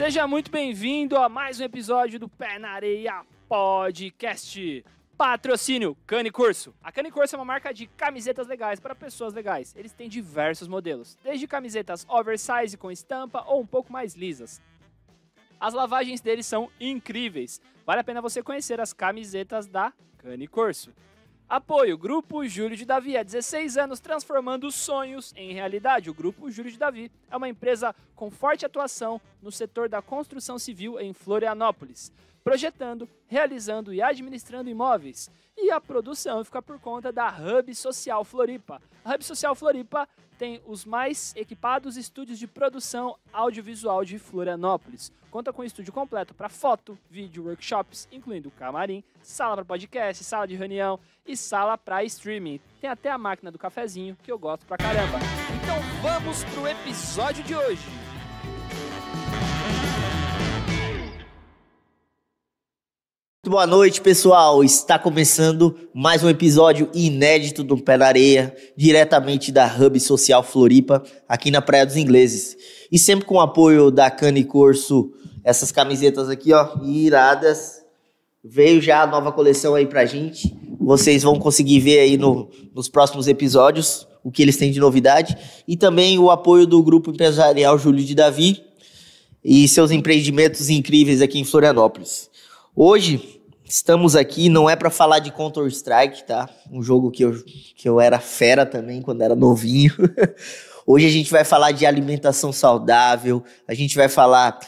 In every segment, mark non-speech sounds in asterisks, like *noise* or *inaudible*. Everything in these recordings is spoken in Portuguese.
Seja muito bem-vindo a mais um episódio do Pé na Areia Podcast. Patrocínio Canicurso. A Canicurso é uma marca de camisetas legais para pessoas legais. Eles têm diversos modelos, desde camisetas oversize com estampa ou um pouco mais lisas. As lavagens deles são incríveis. Vale a pena você conhecer as camisetas da Canicurso. Apoio, Grupo Júlio de Davi, há 16 anos transformando sonhos em realidade. O Grupo Júlio de Davi é uma empresa com forte atuação no setor da construção civil em Florianópolis, projetando, realizando e administrando imóveis e a produção fica por conta da Hub Social Floripa. A Hub Social Floripa tem os mais equipados estúdios de produção audiovisual de Florianópolis. Conta com estúdio completo para foto, vídeo, workshops, incluindo camarim, sala para podcast, sala de reunião e sala para streaming. Tem até a máquina do cafezinho que eu gosto pra caramba. Então vamos pro episódio de hoje. Muito boa noite, pessoal. Está começando mais um episódio inédito do Pé na Areia, diretamente da Hub Social Floripa, aqui na Praia dos Ingleses. E sempre com o apoio da Cane Corso, essas camisetas aqui, ó, iradas. Veio já a nova coleção aí pra gente. Vocês vão conseguir ver aí no, nos próximos episódios o que eles têm de novidade. E também o apoio do grupo empresarial Júlio de Davi e seus empreendimentos incríveis aqui em Florianópolis. Hoje Estamos aqui, não é para falar de Counter Strike, tá? Um jogo que eu, que eu era fera também quando era novinho. *laughs* Hoje a gente vai falar de alimentação saudável, a gente vai falar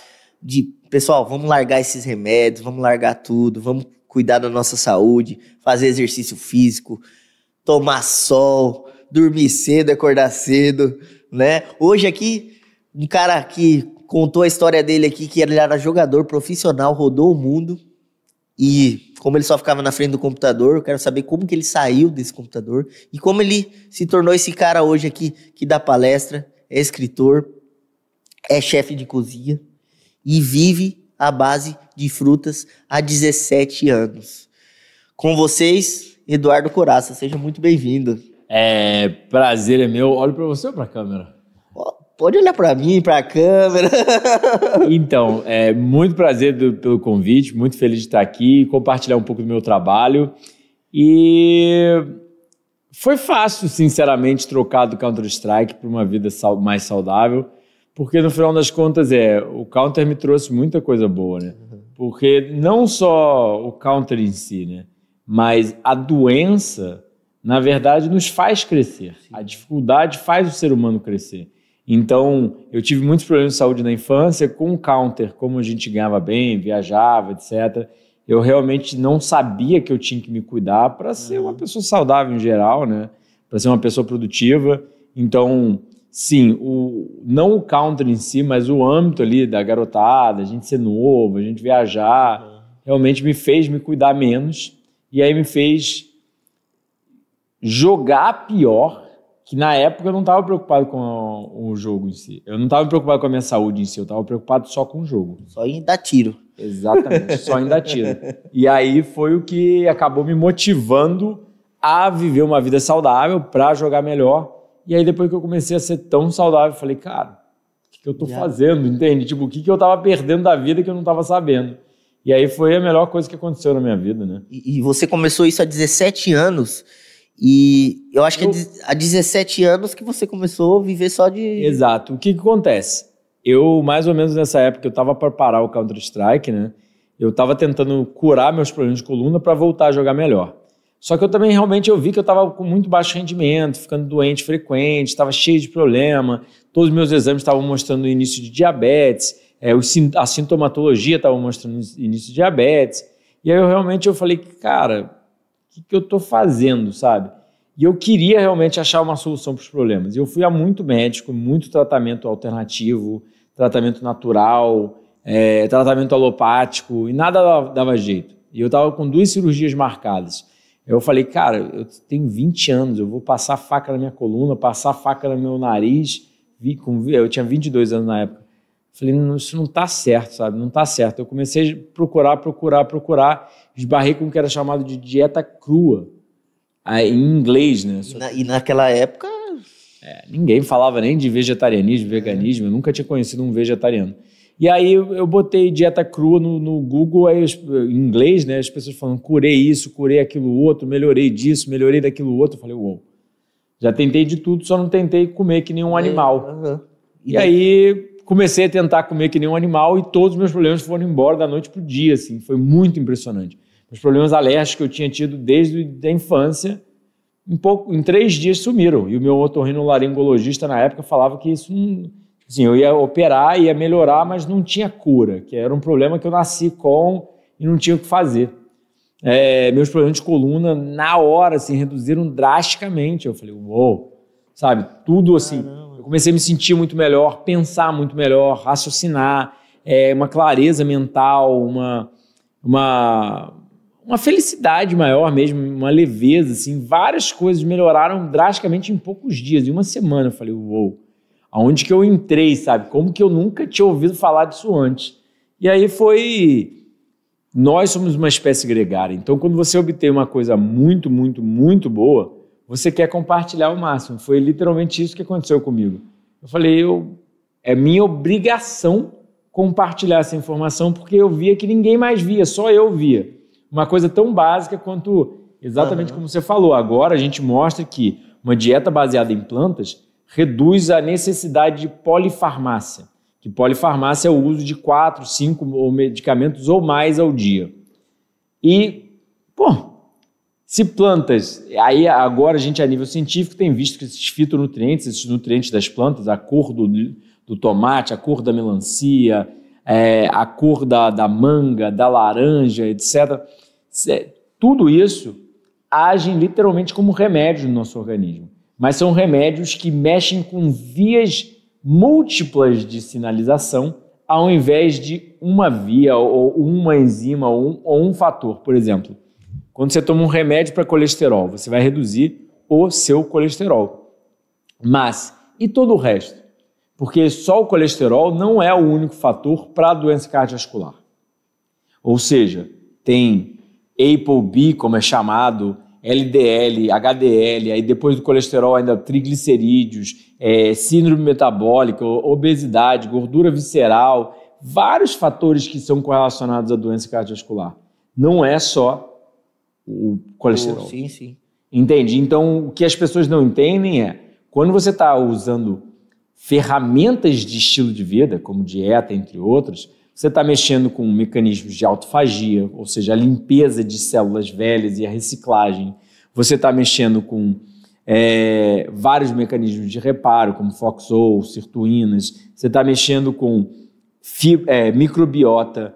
de, pessoal, vamos largar esses remédios, vamos largar tudo, vamos cuidar da nossa saúde, fazer exercício físico, tomar sol, dormir cedo, acordar cedo, né? Hoje aqui, um cara que contou a história dele aqui, que ele era jogador profissional, rodou o mundo, e como ele só ficava na frente do computador, eu quero saber como que ele saiu desse computador e como ele se tornou esse cara hoje aqui que dá palestra, é escritor, é chefe de cozinha e vive à base de frutas há 17 anos. Com vocês, Eduardo Coraça, seja muito bem-vindo. É, prazer é meu. Olho para você ou para a câmera? Pode olhar para mim, para a câmera. *laughs* então, é muito prazer do, pelo convite, muito feliz de estar aqui, compartilhar um pouco do meu trabalho. E foi fácil, sinceramente, trocar do Counter-Strike para uma vida mais saudável, porque no final das contas é o Counter me trouxe muita coisa boa, né? Porque não só o Counter em si, né? Mas a doença, na verdade, nos faz crescer. A dificuldade faz o ser humano crescer. Então, eu tive muitos problemas de saúde na infância com o counter, como a gente ganhava bem, viajava, etc. Eu realmente não sabia que eu tinha que me cuidar para ser uma uhum. pessoa saudável em geral, né? Para ser uma pessoa produtiva. Então, sim, o, não o counter em si, mas o âmbito ali da garotada, a gente ser novo, a gente viajar, uhum. realmente me fez me cuidar menos. E aí me fez jogar pior que na época eu não estava preocupado com o jogo em si. Eu não estava preocupado com a minha saúde em si, eu estava preocupado só com o jogo. Só em dar tiro. Exatamente, só em dar tiro. *laughs* E aí foi o que acabou me motivando a viver uma vida saudável para jogar melhor. E aí depois que eu comecei a ser tão saudável, eu falei, cara, o que, que eu estou fazendo, entende? Tipo, o que, que eu estava perdendo da vida que eu não estava sabendo? E aí foi a melhor coisa que aconteceu na minha vida, né? E, e você começou isso há 17 anos e eu acho que é eu... há 17 anos que você começou a viver só de. Exato. O que, que acontece? Eu, mais ou menos nessa época, eu estava para parar o Counter-Strike, né? Eu estava tentando curar meus problemas de coluna para voltar a jogar melhor. Só que eu também realmente eu vi que eu estava com muito baixo rendimento, ficando doente frequente, estava cheio de problema. Todos os meus exames estavam mostrando o início de diabetes, é, a sintomatologia estava mostrando o início de diabetes. E aí eu realmente eu falei que, cara, que, que eu estou fazendo, sabe? E eu queria realmente achar uma solução para os problemas. Eu fui a muito médico, muito tratamento alternativo, tratamento natural, é, tratamento alopático, e nada dava, dava jeito. E eu estava com duas cirurgias marcadas. Eu falei, cara, eu tenho 20 anos, eu vou passar faca na minha coluna, passar faca no meu nariz. Vi, com, eu tinha 22 anos na época. Falei, não, isso não está certo, sabe? Não está certo. Eu comecei a procurar, procurar, procurar. Esbarrei com o que era chamado de dieta crua, ah, em inglês, né? E, na, e naquela época. É, ninguém falava nem de vegetarianismo, veganismo. Eu nunca tinha conhecido um vegetariano. E aí eu botei dieta crua no, no Google, aí em inglês, né? As pessoas falando, curei isso, curei aquilo outro, melhorei disso, melhorei daquilo outro. Eu falei, uou. Já tentei de tudo, só não tentei comer que nenhum é, animal. É, E, e aí comecei a tentar comer que nem um animal e todos os meus problemas foram embora da noite para o dia, assim, foi muito impressionante. Os problemas alérgicos que eu tinha tido desde a infância, em, pouco, em três dias sumiram. E o meu otorrinolaringologista na época falava que isso não, assim, eu ia operar, ia melhorar, mas não tinha cura, que era um problema que eu nasci com e não tinha o que fazer. É, meus problemas de coluna, na hora, assim, reduziram drasticamente. Eu falei, uou, wow! sabe? Tudo assim. Caramba eu comecei a me sentir muito melhor, pensar muito melhor, raciocinar, é, uma clareza mental, uma, uma, uma felicidade maior mesmo, uma leveza, assim, várias coisas melhoraram drasticamente em poucos dias, em uma semana. Eu falei, uou, aonde que eu entrei, sabe? Como que eu nunca tinha ouvido falar disso antes? E aí foi. Nós somos uma espécie gregária, então quando você obtém uma coisa muito, muito, muito boa, você quer compartilhar o máximo. Foi literalmente isso que aconteceu comigo. Eu falei, eu, é minha obrigação compartilhar essa informação porque eu via que ninguém mais via, só eu via. Uma coisa tão básica quanto exatamente uhum. como você falou. Agora a gente mostra que uma dieta baseada em plantas reduz a necessidade de polifarmácia, que polifarmácia é o uso de quatro, cinco medicamentos ou mais ao dia. E, pô, se plantas, aí agora a gente a nível científico tem visto que esses fitonutrientes, esses nutrientes das plantas, a cor do, do tomate, a cor da melancia, é, a cor da, da manga, da laranja, etc. Tudo isso agem literalmente como remédios no nosso organismo, mas são remédios que mexem com vias múltiplas de sinalização ao invés de uma via ou uma enzima ou um, ou um fator, por exemplo quando você toma um remédio para colesterol, você vai reduzir o seu colesterol. Mas e todo o resto? Porque só o colesterol não é o único fator para a doença cardiovascular. Ou seja, tem ApoB, como é chamado, LDL, HDL, aí depois do colesterol ainda triglicerídeos, é, síndrome metabólica, obesidade, gordura visceral, vários fatores que são correlacionados à doença cardiovascular. Não é só o colesterol. sim, sim. Entende? Então, o que as pessoas não entendem é quando você está usando ferramentas de estilo de vida, como dieta, entre outras, você está mexendo com mecanismos de autofagia, ou seja, a limpeza de células velhas e a reciclagem. Você está mexendo com é, vários mecanismos de reparo, como FOXO, sirtuínas. Você está mexendo com é, microbiota,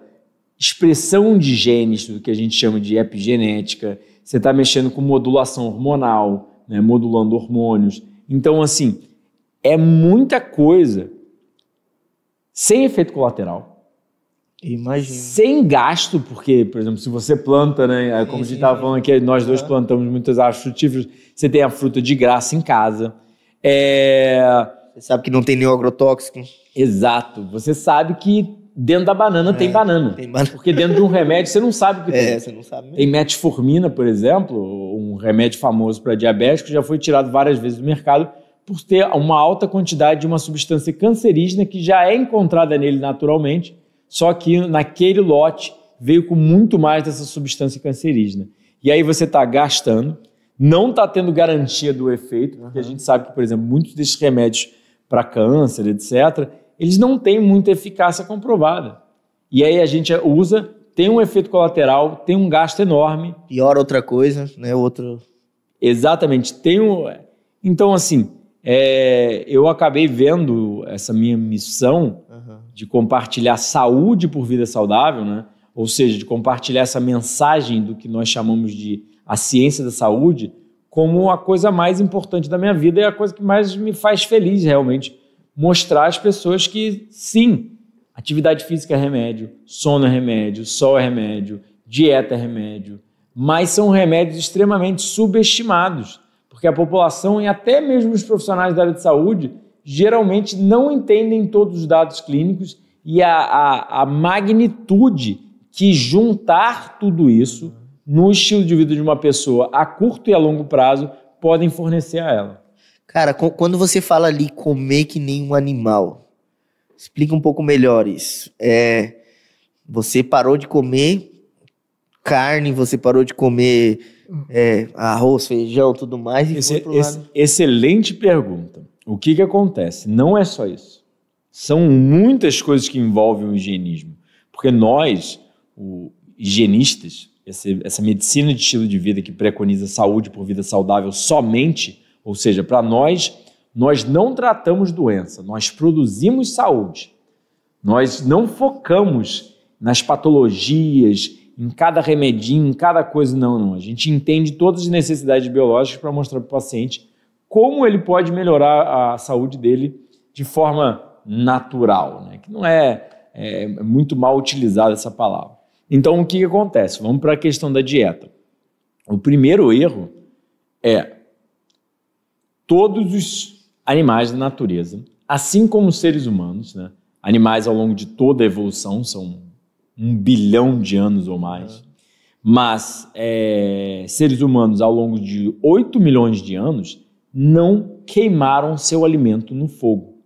expressão de genes, do que a gente chama de epigenética, você está mexendo com modulação hormonal, né, modulando hormônios. Então, assim, é muita coisa sem efeito colateral. Imagina. Sem gasto, porque, por exemplo, se você planta, né? É como a gente estava falando aqui, nós dois plantamos muitas árvores frutíferas, você tem a fruta de graça em casa. É... Você sabe que não tem nenhum agrotóxico. Exato. Você sabe que dentro da banana é, tem, banana tem, banana. Porque dentro de um remédio você não sabe o que *laughs* é, tem. É, você não sabe mesmo. Tem metformina, por exemplo, um remédio famoso para diabético, já foi tirado várias vezes do mercado por ter uma alta quantidade de uma substância cancerígena que já é encontrada nele naturalmente, só que naquele lote veio com muito mais dessa substância cancerígena. E aí você está gastando, não está tendo garantia do efeito, porque uhum. a gente sabe que, por exemplo, muitos desses remédios para câncer, etc., eles não têm muita eficácia comprovada. E aí a gente usa, tem um efeito colateral, tem um gasto enorme. Pior outra coisa, né? Outro. Exatamente. Tem um... Então, assim, é... eu acabei vendo essa minha missão uhum. de compartilhar saúde por vida saudável, né? Ou seja, de compartilhar essa mensagem do que nós chamamos de a ciência da saúde como a coisa mais importante da minha vida e a coisa que mais me faz feliz realmente mostrar às pessoas que sim, atividade física é remédio, sono é remédio, sol é remédio, dieta é remédio, mas são remédios extremamente subestimados, porque a população e até mesmo os profissionais da área de saúde geralmente não entendem todos os dados clínicos e a, a, a magnitude que juntar tudo isso no estilo de vida de uma pessoa a curto e a longo prazo podem fornecer a ela. Cara, quando você fala ali comer que nem um animal, explica um pouco melhor isso. É, você parou de comer carne, você parou de comer é, arroz, feijão, tudo mais. E Esse, ex, excelente pergunta. O que, que acontece? Não é só isso. São muitas coisas que envolvem o higienismo. Porque nós, o, higienistas, essa medicina de estilo de vida que preconiza saúde por vida saudável somente, ou seja, para nós, nós não tratamos doença, nós produzimos saúde. Nós não focamos nas patologias, em cada remedinho, em cada coisa, não, não. A gente entende todas as necessidades biológicas para mostrar para o paciente como ele pode melhorar a saúde dele de forma natural, né? que não é, é, é muito mal utilizada essa palavra. Então, o que, que acontece? Vamos para a questão da dieta. O primeiro erro todos os animais da natureza, assim como os seres humanos, né? Animais ao longo de toda a evolução são um bilhão de anos ou mais. É. Mas é, seres humanos ao longo de 8 milhões de anos não queimaram seu alimento no fogo.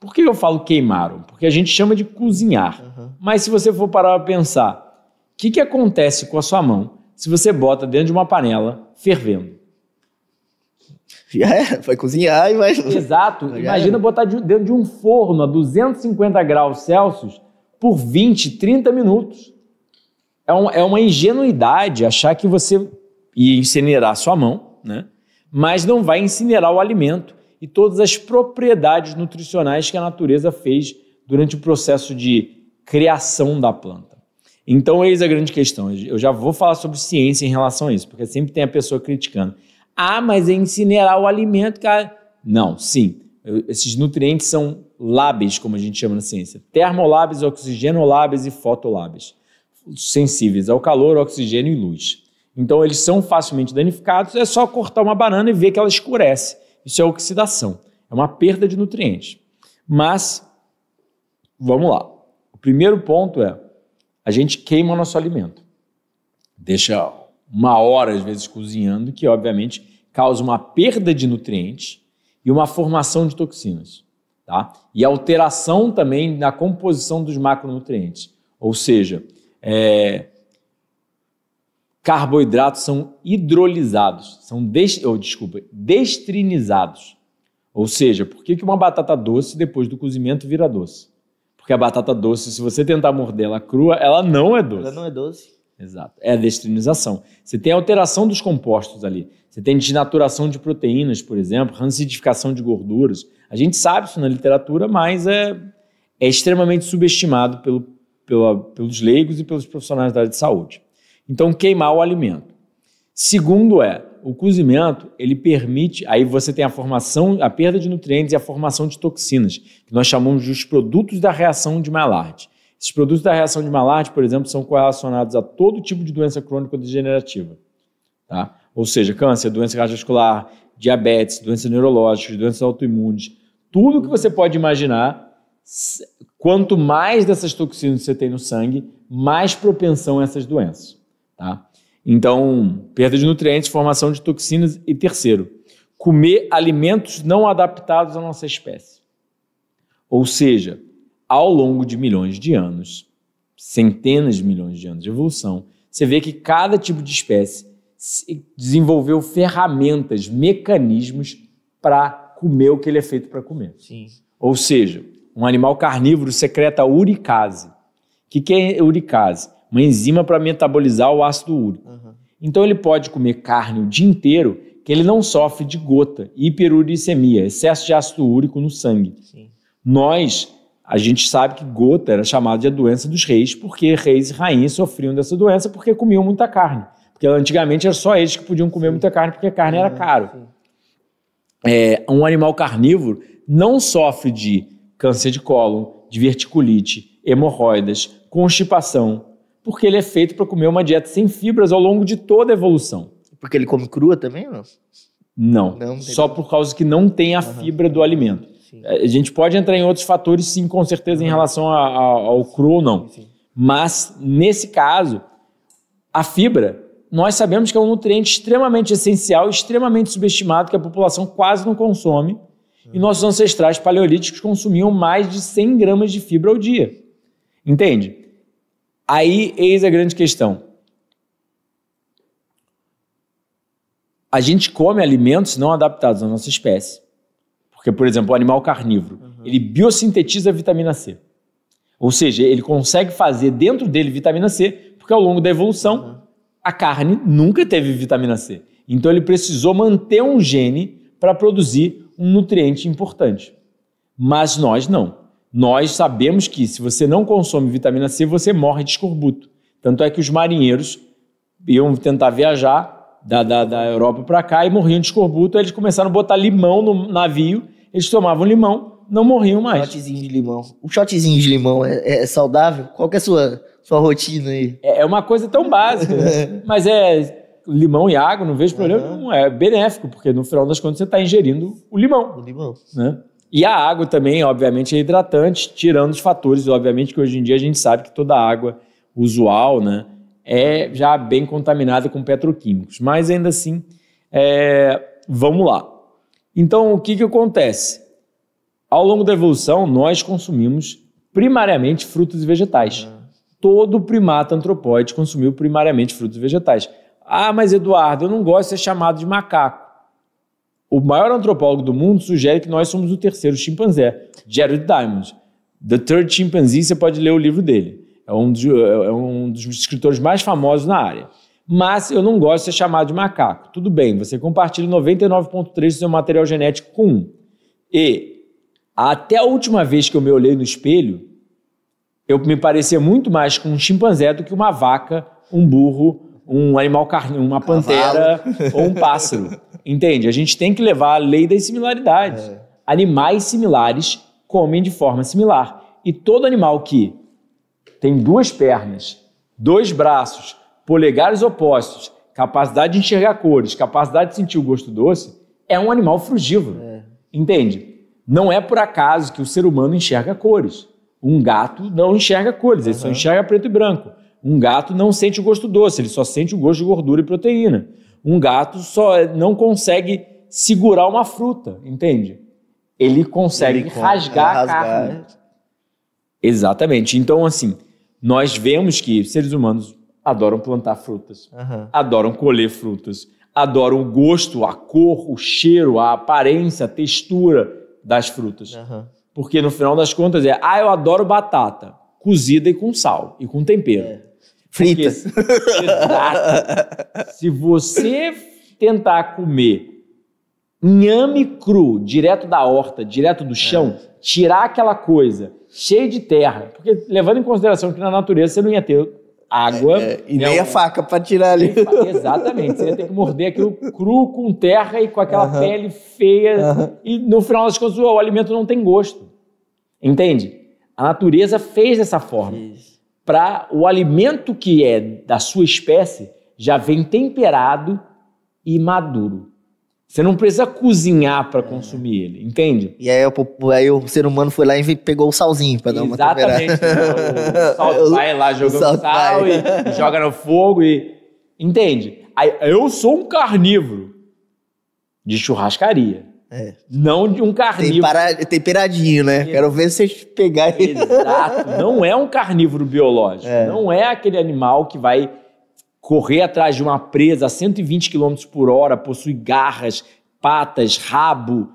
Por que eu falo queimaram? Porque a gente chama de cozinhar. Uhum. Mas se você for parar para pensar, o que, que acontece com a sua mão se você bota dentro de uma panela fervendo? É, vai cozinhar e vai. Exato. *laughs* Imagina botar dentro de um forno a 250 graus Celsius por 20, 30 minutos. É, um, é uma ingenuidade achar que você ia incinerar sua mão, né? mas não vai incinerar o alimento e todas as propriedades nutricionais que a natureza fez durante o processo de criação da planta. Então, eis a grande questão. Eu já vou falar sobre ciência em relação a isso, porque sempre tem a pessoa criticando. Ah, mas é incinerar o alimento, cara. Não, sim. Esses nutrientes são labes, como a gente chama na ciência. termolabes, oxigenolabes e fotolabes, Sensíveis ao calor, oxigênio e luz. Então eles são facilmente danificados, é só cortar uma banana e ver que ela escurece. Isso é oxidação, é uma perda de nutrientes. Mas vamos lá. O primeiro ponto é a gente queima o nosso alimento. Deixa uma hora, às vezes, cozinhando, que obviamente causa uma perda de nutrientes e uma formação de toxinas. Tá? E alteração também na composição dos macronutrientes. Ou seja, é... carboidratos são hidrolizados, são des... oh, desculpa, destrinizados. Ou seja, por que uma batata doce, depois do cozimento, vira doce? Porque a batata doce, se você tentar morder ela crua, ela não é doce. Ela não é doce. Exato. É a desterinização. Você tem alteração dos compostos ali. Você tem desnaturação de proteínas, por exemplo, rancidificação de gorduras. A gente sabe isso na literatura, mas é, é extremamente subestimado pelo, pela, pelos leigos e pelos profissionais da área de saúde. Então, queimar o alimento. Segundo é, o cozimento, ele permite, aí você tem a formação, a perda de nutrientes e a formação de toxinas, que nós chamamos de os produtos da reação de Maillard. Esses produtos da reação de Maillard, por exemplo, são correlacionados a todo tipo de doença crônica degenerativa. Tá? Ou seja, câncer, doença cardiovascular, diabetes, doenças neurológicas, doenças autoimunes, tudo que você pode imaginar, quanto mais dessas toxinas você tem no sangue, mais propensão a essas doenças. Tá? Então, perda de nutrientes, formação de toxinas e terceiro, comer alimentos não adaptados à nossa espécie. Ou seja, ao longo de milhões de anos, centenas de milhões de anos de evolução, você vê que cada tipo de espécie desenvolveu ferramentas, mecanismos para comer o que ele é feito para comer. Sim. Ou seja, um animal carnívoro secreta uricase. O que, que é uricase? Uma enzima para metabolizar o ácido úrico. Uhum. Então ele pode comer carne o dia inteiro que ele não sofre de gota, hiperuricemia, excesso de ácido úrico no sangue. Sim. Nós a gente sabe que gota era chamada de a doença dos reis, porque reis e rainhas sofriam dessa doença porque comiam muita carne. Porque antigamente era só eles que podiam comer muita carne, porque a carne era uhum, caro. É, um animal carnívoro não sofre de câncer de cólon, de verticulite, hemorroidas, constipação, porque ele é feito para comer uma dieta sem fibras ao longo de toda a evolução. Porque ele come crua também, não? Não, não só por causa que não tem a uhum. fibra do alimento. É, a gente pode entrar em outros fatores, sim, com certeza, em uhum. relação a, a, ao cru ou não. Sim, sim. Mas, nesse caso, a fibra, nós sabemos que é um nutriente extremamente essencial, extremamente subestimado, que a população quase não consome. E uhum. nossos ancestrais paleolíticos consumiam mais de 100 gramas de fibra ao dia. Entende? Aí, eis a grande questão. A gente come alimentos não adaptados à nossa espécie. Porque, por exemplo, o animal carnívoro, uhum. ele biosintetiza vitamina C. Ou seja, ele consegue fazer dentro dele vitamina C, porque ao longo da evolução, uhum. a carne nunca teve vitamina C. Então ele precisou manter um gene para produzir um nutriente importante. Mas nós não. Nós sabemos que se você não consome vitamina C, você morre de escorbuto. Tanto é que os marinheiros iam tentar viajar da, da, da Europa para cá e morriam de escorbuto. Eles começaram a botar limão no navio, eles tomavam limão, não morriam mais. Shotzinho de limão. O shotzinho de limão é, é, é saudável? Qual que é a sua, sua rotina aí? É, é uma coisa tão básica, *laughs* mas é limão e água, não vejo problema uhum. nenhum. É benéfico, porque no final das contas você está ingerindo o limão. O limão. Né? E a água também, obviamente, é hidratante, tirando os fatores, obviamente, que hoje em dia a gente sabe que toda água usual, né? é já bem contaminada com petroquímicos. Mas ainda assim, é, vamos lá. Então, o que, que acontece? Ao longo da evolução, nós consumimos primariamente frutos e vegetais. Ah. Todo primata antropóide consumiu primariamente frutos e vegetais. Ah, mas Eduardo, eu não gosto de ser chamado de macaco. O maior antropólogo do mundo sugere que nós somos o terceiro chimpanzé, Jared Diamond. The Third Chimpanzee, você pode ler o livro dele é um, dos, é, é um dos escritores mais famosos na área. Mas eu não gosto de ser chamado de macaco. Tudo bem, você compartilha 99,3% do seu material genético com um. E até a última vez que eu me olhei no espelho, eu me parecia muito mais com um chimpanzé do que uma vaca, um burro, um animal carnívoro, uma Cavalo. pantera ou um pássaro. Entende? A gente tem que levar a lei das similaridades. É. Animais similares comem de forma similar. E todo animal que tem duas pernas, dois braços, polegares opostos, capacidade de enxergar cores, capacidade de sentir o gosto doce, é um animal frugívoro. É. Entende? Não é por acaso que o ser humano enxerga cores. Um gato não enxerga cores, ele só enxerga preto e branco. Um gato não sente o gosto doce, ele só sente o gosto de gordura e proteína. Um gato só não consegue segurar uma fruta, entende? Ele consegue ele rasgar, rasgar a é, carne. É. Exatamente. Então, assim, nós vemos que seres humanos adoram plantar frutas, uhum. adoram colher frutas, adoram o gosto, a cor, o cheiro, a aparência, a textura das frutas. Uhum. Porque no final das contas é, ah, eu adoro batata, cozida e com sal e com tempero. É. Porque, *laughs* Se você tentar comer Inhame cru, direto da horta, direto do é. chão, é. tirar aquela coisa cheia de terra, porque levando em consideração que na natureza você não ia ter água. É, é, e nem né, a faca para tirar ali. Exatamente. Você ia ter que morder aquilo cru com terra e com aquela pele feia. E no final das contas, o alimento não tem gosto. Entende? A natureza fez dessa forma. Para o alimento que é da sua espécie já vem temperado e maduro. Você não precisa cozinhar para é. consumir ele, entende? E aí, o, aí o ser humano foi lá e pegou o salzinho para dar uma Exatamente. Temperada. sal vai lá jogando sal e, e joga no fogo e... Entende? Aí, eu sou um carnívoro de churrascaria. É. Não de um carnívoro. Tempara, temperadinho, né? Quero ver vocês pegarem. Exato. Não é um carnívoro biológico. É. Não é aquele animal que vai correr atrás de uma presa a 120 km por hora, possui garras, patas, rabo.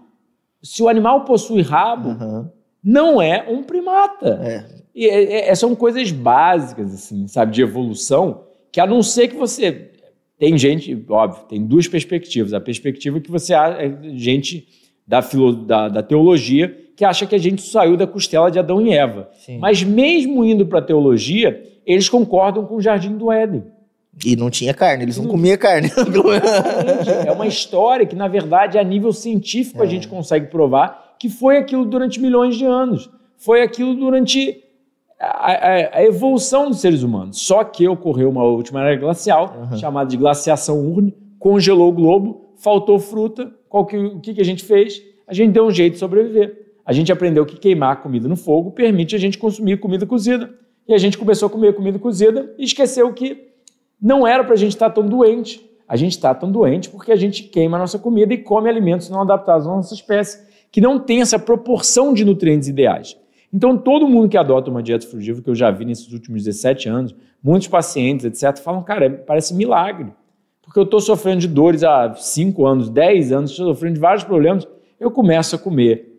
Se o animal possui rabo, uhum. não é um primata. É. E, é, é, é, são coisas básicas, assim, sabe, de evolução, que a não ser que você. Tem gente, óbvio, tem duas perspectivas. A perspectiva é que você acha, gente da, filo, da, da teologia, que acha que a gente saiu da costela de Adão e Eva. Sim. Mas mesmo indo para a teologia, eles concordam com o Jardim do Éden. E não tinha carne, eles não hum. comiam carne. *laughs* é uma história que, na verdade, a nível científico é. a gente consegue provar que foi aquilo durante milhões de anos. Foi aquilo durante a, a, a evolução dos seres humanos. Só que ocorreu uma última era glacial, uhum. chamada de glaciação urne, congelou o globo, faltou fruta. Qual que, o que, que a gente fez? A gente deu um jeito de sobreviver. A gente aprendeu que queimar comida no fogo permite a gente consumir comida cozida. E a gente começou a comer comida cozida e esqueceu que não era para a gente estar tá tão doente. A gente está tão doente porque a gente queima a nossa comida e come alimentos não adaptados à nossa espécie, que não tem essa proporção de nutrientes ideais. Então, todo mundo que adota uma dieta frugívora, que eu já vi nesses últimos 17 anos, muitos pacientes, etc., falam, cara, é, parece milagre. Porque eu estou sofrendo de dores há 5 anos, 10 anos, estou sofrendo de vários problemas. Eu começo a comer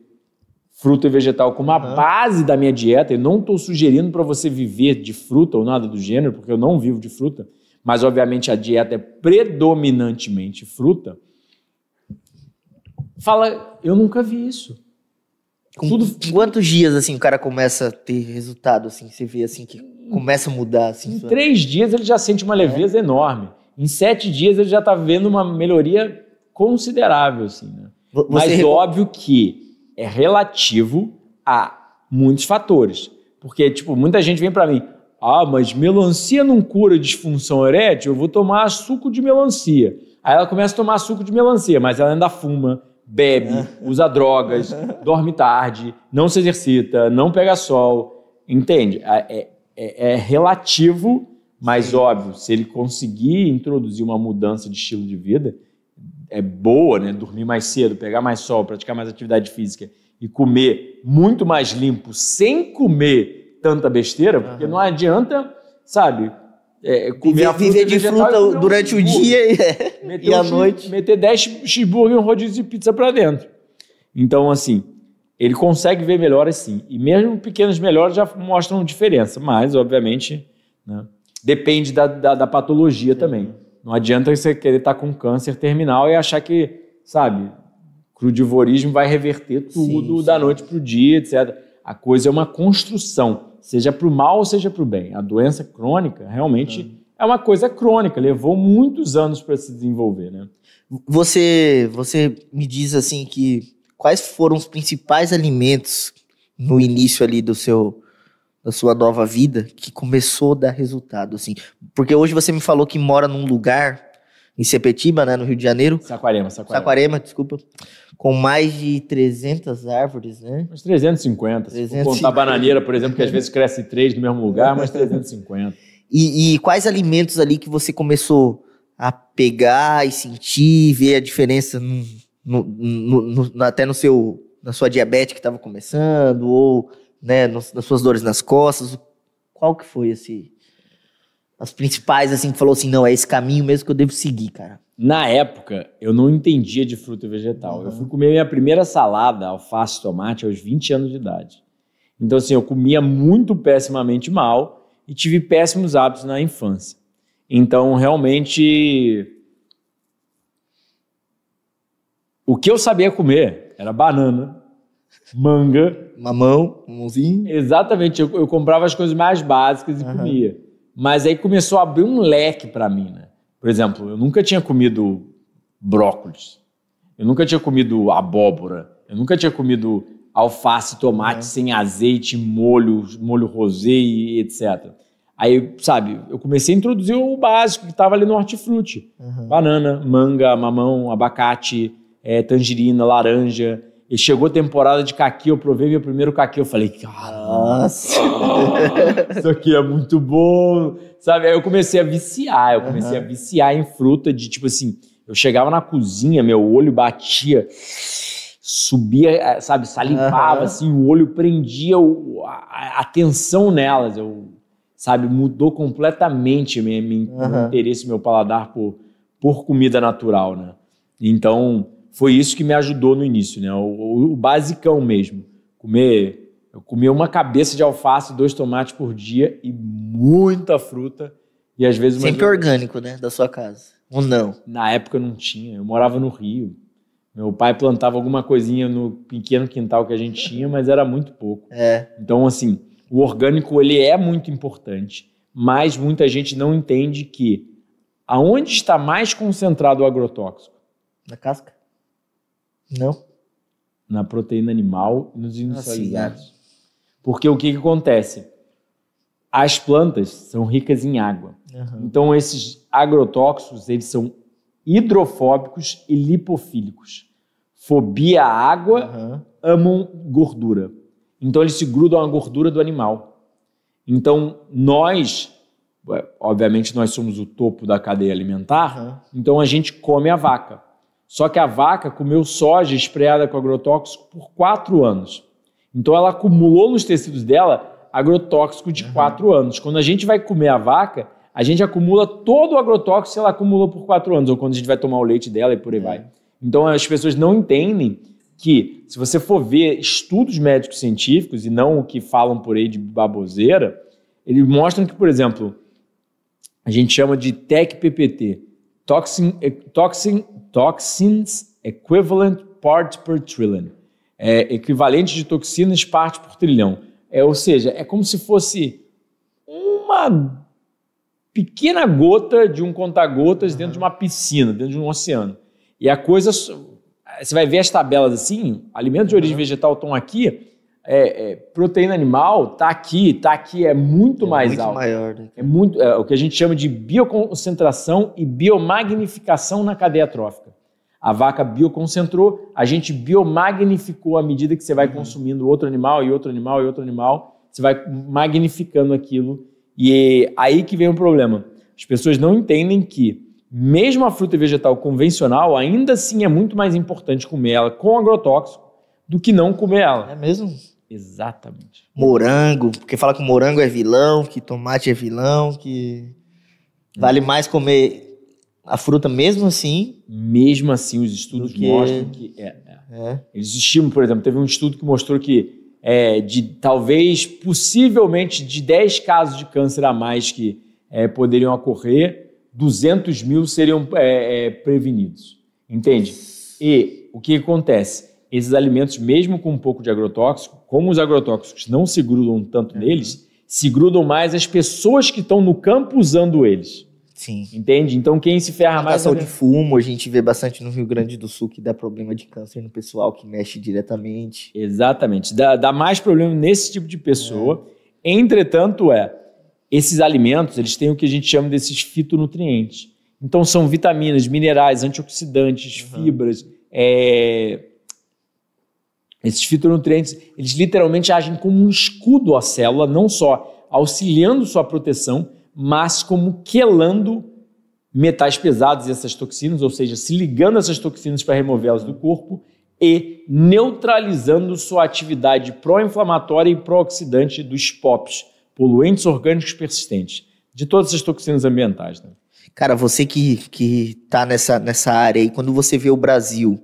fruta e vegetal como a base da minha dieta. Eu não estou sugerindo para você viver de fruta ou nada do gênero, porque eu não vivo de fruta mas obviamente a dieta é predominantemente fruta, fala, eu nunca vi isso. Com Tudo... quantos dias assim o cara começa a ter resultado assim, você vê assim que começa a mudar assim? Em três dias ele já sente uma leveza é. enorme. Em sete dias ele já está vendo uma melhoria considerável assim, né? Você... Mas óbvio que é relativo a muitos fatores, porque tipo muita gente vem para mim, ah, mas melancia não cura disfunção erétil? Eu vou tomar suco de melancia. Aí ela começa a tomar suco de melancia, mas ela ainda fuma, bebe, *laughs* usa drogas, dorme tarde, não se exercita, não pega sol. Entende? É, é, é, é relativo, mas Sim. óbvio. Se ele conseguir introduzir uma mudança de estilo de vida, é boa, né? Dormir mais cedo, pegar mais sol, praticar mais atividade física e comer muito mais limpo, sem comer tanta besteira, porque uhum. não adianta, sabe, é, comer viver, de fruta um durante o dia e, a *laughs* um noite. Meter 10 cheeseburger e um rodízio de pizza para dentro. Então, assim, ele consegue ver melhor assim. E mesmo pequenas melhoras já mostram diferença, mas, obviamente, né, depende da, da, da patologia também. Não adianta você querer estar tá com câncer terminal e achar que, sabe, crudivorismo vai reverter tudo sim, da noite para o dia, etc. A coisa é uma construção seja para o mal ou seja para o bem. A doença crônica realmente é. é uma coisa crônica, levou muitos anos para se desenvolver, né? Você, você me diz assim que quais foram os principais alimentos no início ali do seu da sua nova vida que começou a dar resultado assim? Porque hoje você me falou que mora num lugar em Sepetiba, né, no Rio de Janeiro. Saquarema, Saquarema. Saquarema, desculpa. Com mais de 300 árvores, né? Uns 350. 350. contar bananeira, por exemplo, que às vezes cresce três no mesmo lugar, mais 350. e, e quais alimentos ali que você começou a pegar e sentir, ver a diferença no, no, no, até no seu, na sua diabetes que estava começando, ou né, nas, nas suas dores nas costas? Qual que foi esse as principais, assim, que falou assim, não, é esse caminho mesmo que eu devo seguir, cara? Na época, eu não entendia de fruta e vegetal. Uhum. Eu fui comer minha primeira salada, alface e tomate, aos 20 anos de idade. Então, assim, eu comia muito pessimamente mal e tive péssimos hábitos na infância. Então, realmente, o que eu sabia comer era banana, manga... Mamão, mãozinho. Exatamente, eu, eu comprava as coisas mais básicas e uhum. comia. Mas aí começou a abrir um leque para mim, né? Por exemplo, eu nunca tinha comido brócolis, eu nunca tinha comido abóbora, eu nunca tinha comido alface, tomate é. sem azeite, molho, molho rosé e etc. Aí, sabe, eu comecei a introduzir o básico que estava ali no hortifruti: uhum. banana, manga, mamão, abacate, é, tangerina, laranja. E chegou a temporada de caqui, eu provei meu primeiro caqui. Eu falei, nossa, isso aqui é muito bom. Sabe? Aí eu comecei a viciar, eu comecei uhum. a viciar em fruta de tipo assim. Eu chegava na cozinha, meu olho batia, subia, eh, sabe, salivava, uhum. assim, o olho prendia a, a atenção nelas. Eu, sabe, mudou completamente meu, meu uhum. interesse, meu paladar por, por comida natural, né? Então foi isso que me ajudou no início, né? O, o basicão mesmo. Comer, eu comia uma cabeça de alface, dois tomates por dia e muita fruta. E às vezes. Sempre orgânico, né? Da sua casa. Ou não? Na época não tinha. Eu morava no Rio. Meu pai plantava alguma coisinha no pequeno quintal que a gente tinha, mas era muito pouco. É. Então, assim, o orgânico ele é muito importante, mas muita gente não entende que aonde está mais concentrado o agrotóxico? Na casca. Não. Na proteína animal e nos industrializados. Assim, é. Porque o que, que, acontece? As plantas são ricas em água. Uhum. Então, esses agrotóxicos, eles são hidrofóbicos e lipofílicos. Fobia à água, uhum. amam gordura. Então, eles se grudam à gordura do animal. Então, nós, obviamente, nós somos o topo da cadeia alimentar, uhum. então a gente come a vaca. Só que a vaca comeu soja espreiada com agrotóxico por quatro anos. Então ela acumulou nos tecidos dela agrotóxico de uhum. quatro anos. Quando a gente vai comer a vaca, a gente acumula todo o agrotóxico que ela acumulou por quatro anos, ou quando a gente vai tomar o leite dela e por aí é. vai. Então as pessoas não entendem que, se você for ver estudos médicos científicos e não o que falam por aí de baboseira, eles mostram que, por exemplo, a gente chama de TEC-PPT, Toxin, eh, toxin, toxins Equivalent Part Per Trillion. É equivalente de toxinas parte por trilhão. É, ou seja, é como se fosse uma pequena gota de um conta-gotas uhum. dentro de uma piscina, dentro de um oceano. E a coisa. Você vai ver as tabelas assim: alimentos de origem uhum. vegetal estão aqui, é, é, proteína animal está aqui, está aqui, é muito é mais muito alto. Maior, né? É muito É o que a gente chama de bioconcentração e biomagnificação na cadeia trófica. A vaca bioconcentrou, a gente biomagnificou à medida que você vai uhum. consumindo outro animal e outro animal e outro animal, você vai magnificando aquilo. E aí que vem o problema. As pessoas não entendem que, mesmo a fruta e vegetal convencional, ainda assim é muito mais importante comer ela com agrotóxico do que não comer ela. É mesmo? Exatamente. Morango, porque fala que morango é vilão, que tomate é vilão, que vale mais comer a fruta mesmo assim. Mesmo assim, os estudos que... mostram que é, é. É. eles estimam, por exemplo, teve um estudo que mostrou que é, de talvez, possivelmente, de 10 casos de câncer a mais que é, poderiam ocorrer, 200 mil seriam é, prevenidos. Entende? E o que acontece? esses alimentos, mesmo com um pouco de agrotóxico, como os agrotóxicos não se grudam tanto uhum. neles, se grudam mais as pessoas que estão no campo usando eles. Sim. Entende? Então quem se ferra mais. A é de fumo, a gente vê bastante no Rio Grande do Sul que dá problema de câncer no pessoal que mexe diretamente. Exatamente. Dá, dá mais problema nesse tipo de pessoa. É. Entretanto, é esses alimentos eles têm o que a gente chama desses fitonutrientes. Então são vitaminas, minerais, antioxidantes, uhum. fibras, é, esses fitonutrientes, eles literalmente agem como um escudo à célula, não só auxiliando sua proteção, mas como quelando metais pesados e essas toxinas, ou seja, se ligando essas toxinas para removê-las do corpo e neutralizando sua atividade pró-inflamatória e pró-oxidante dos POPs, poluentes orgânicos persistentes, de todas as toxinas ambientais. Né? Cara, você que, que tá nessa, nessa área aí, quando você vê o Brasil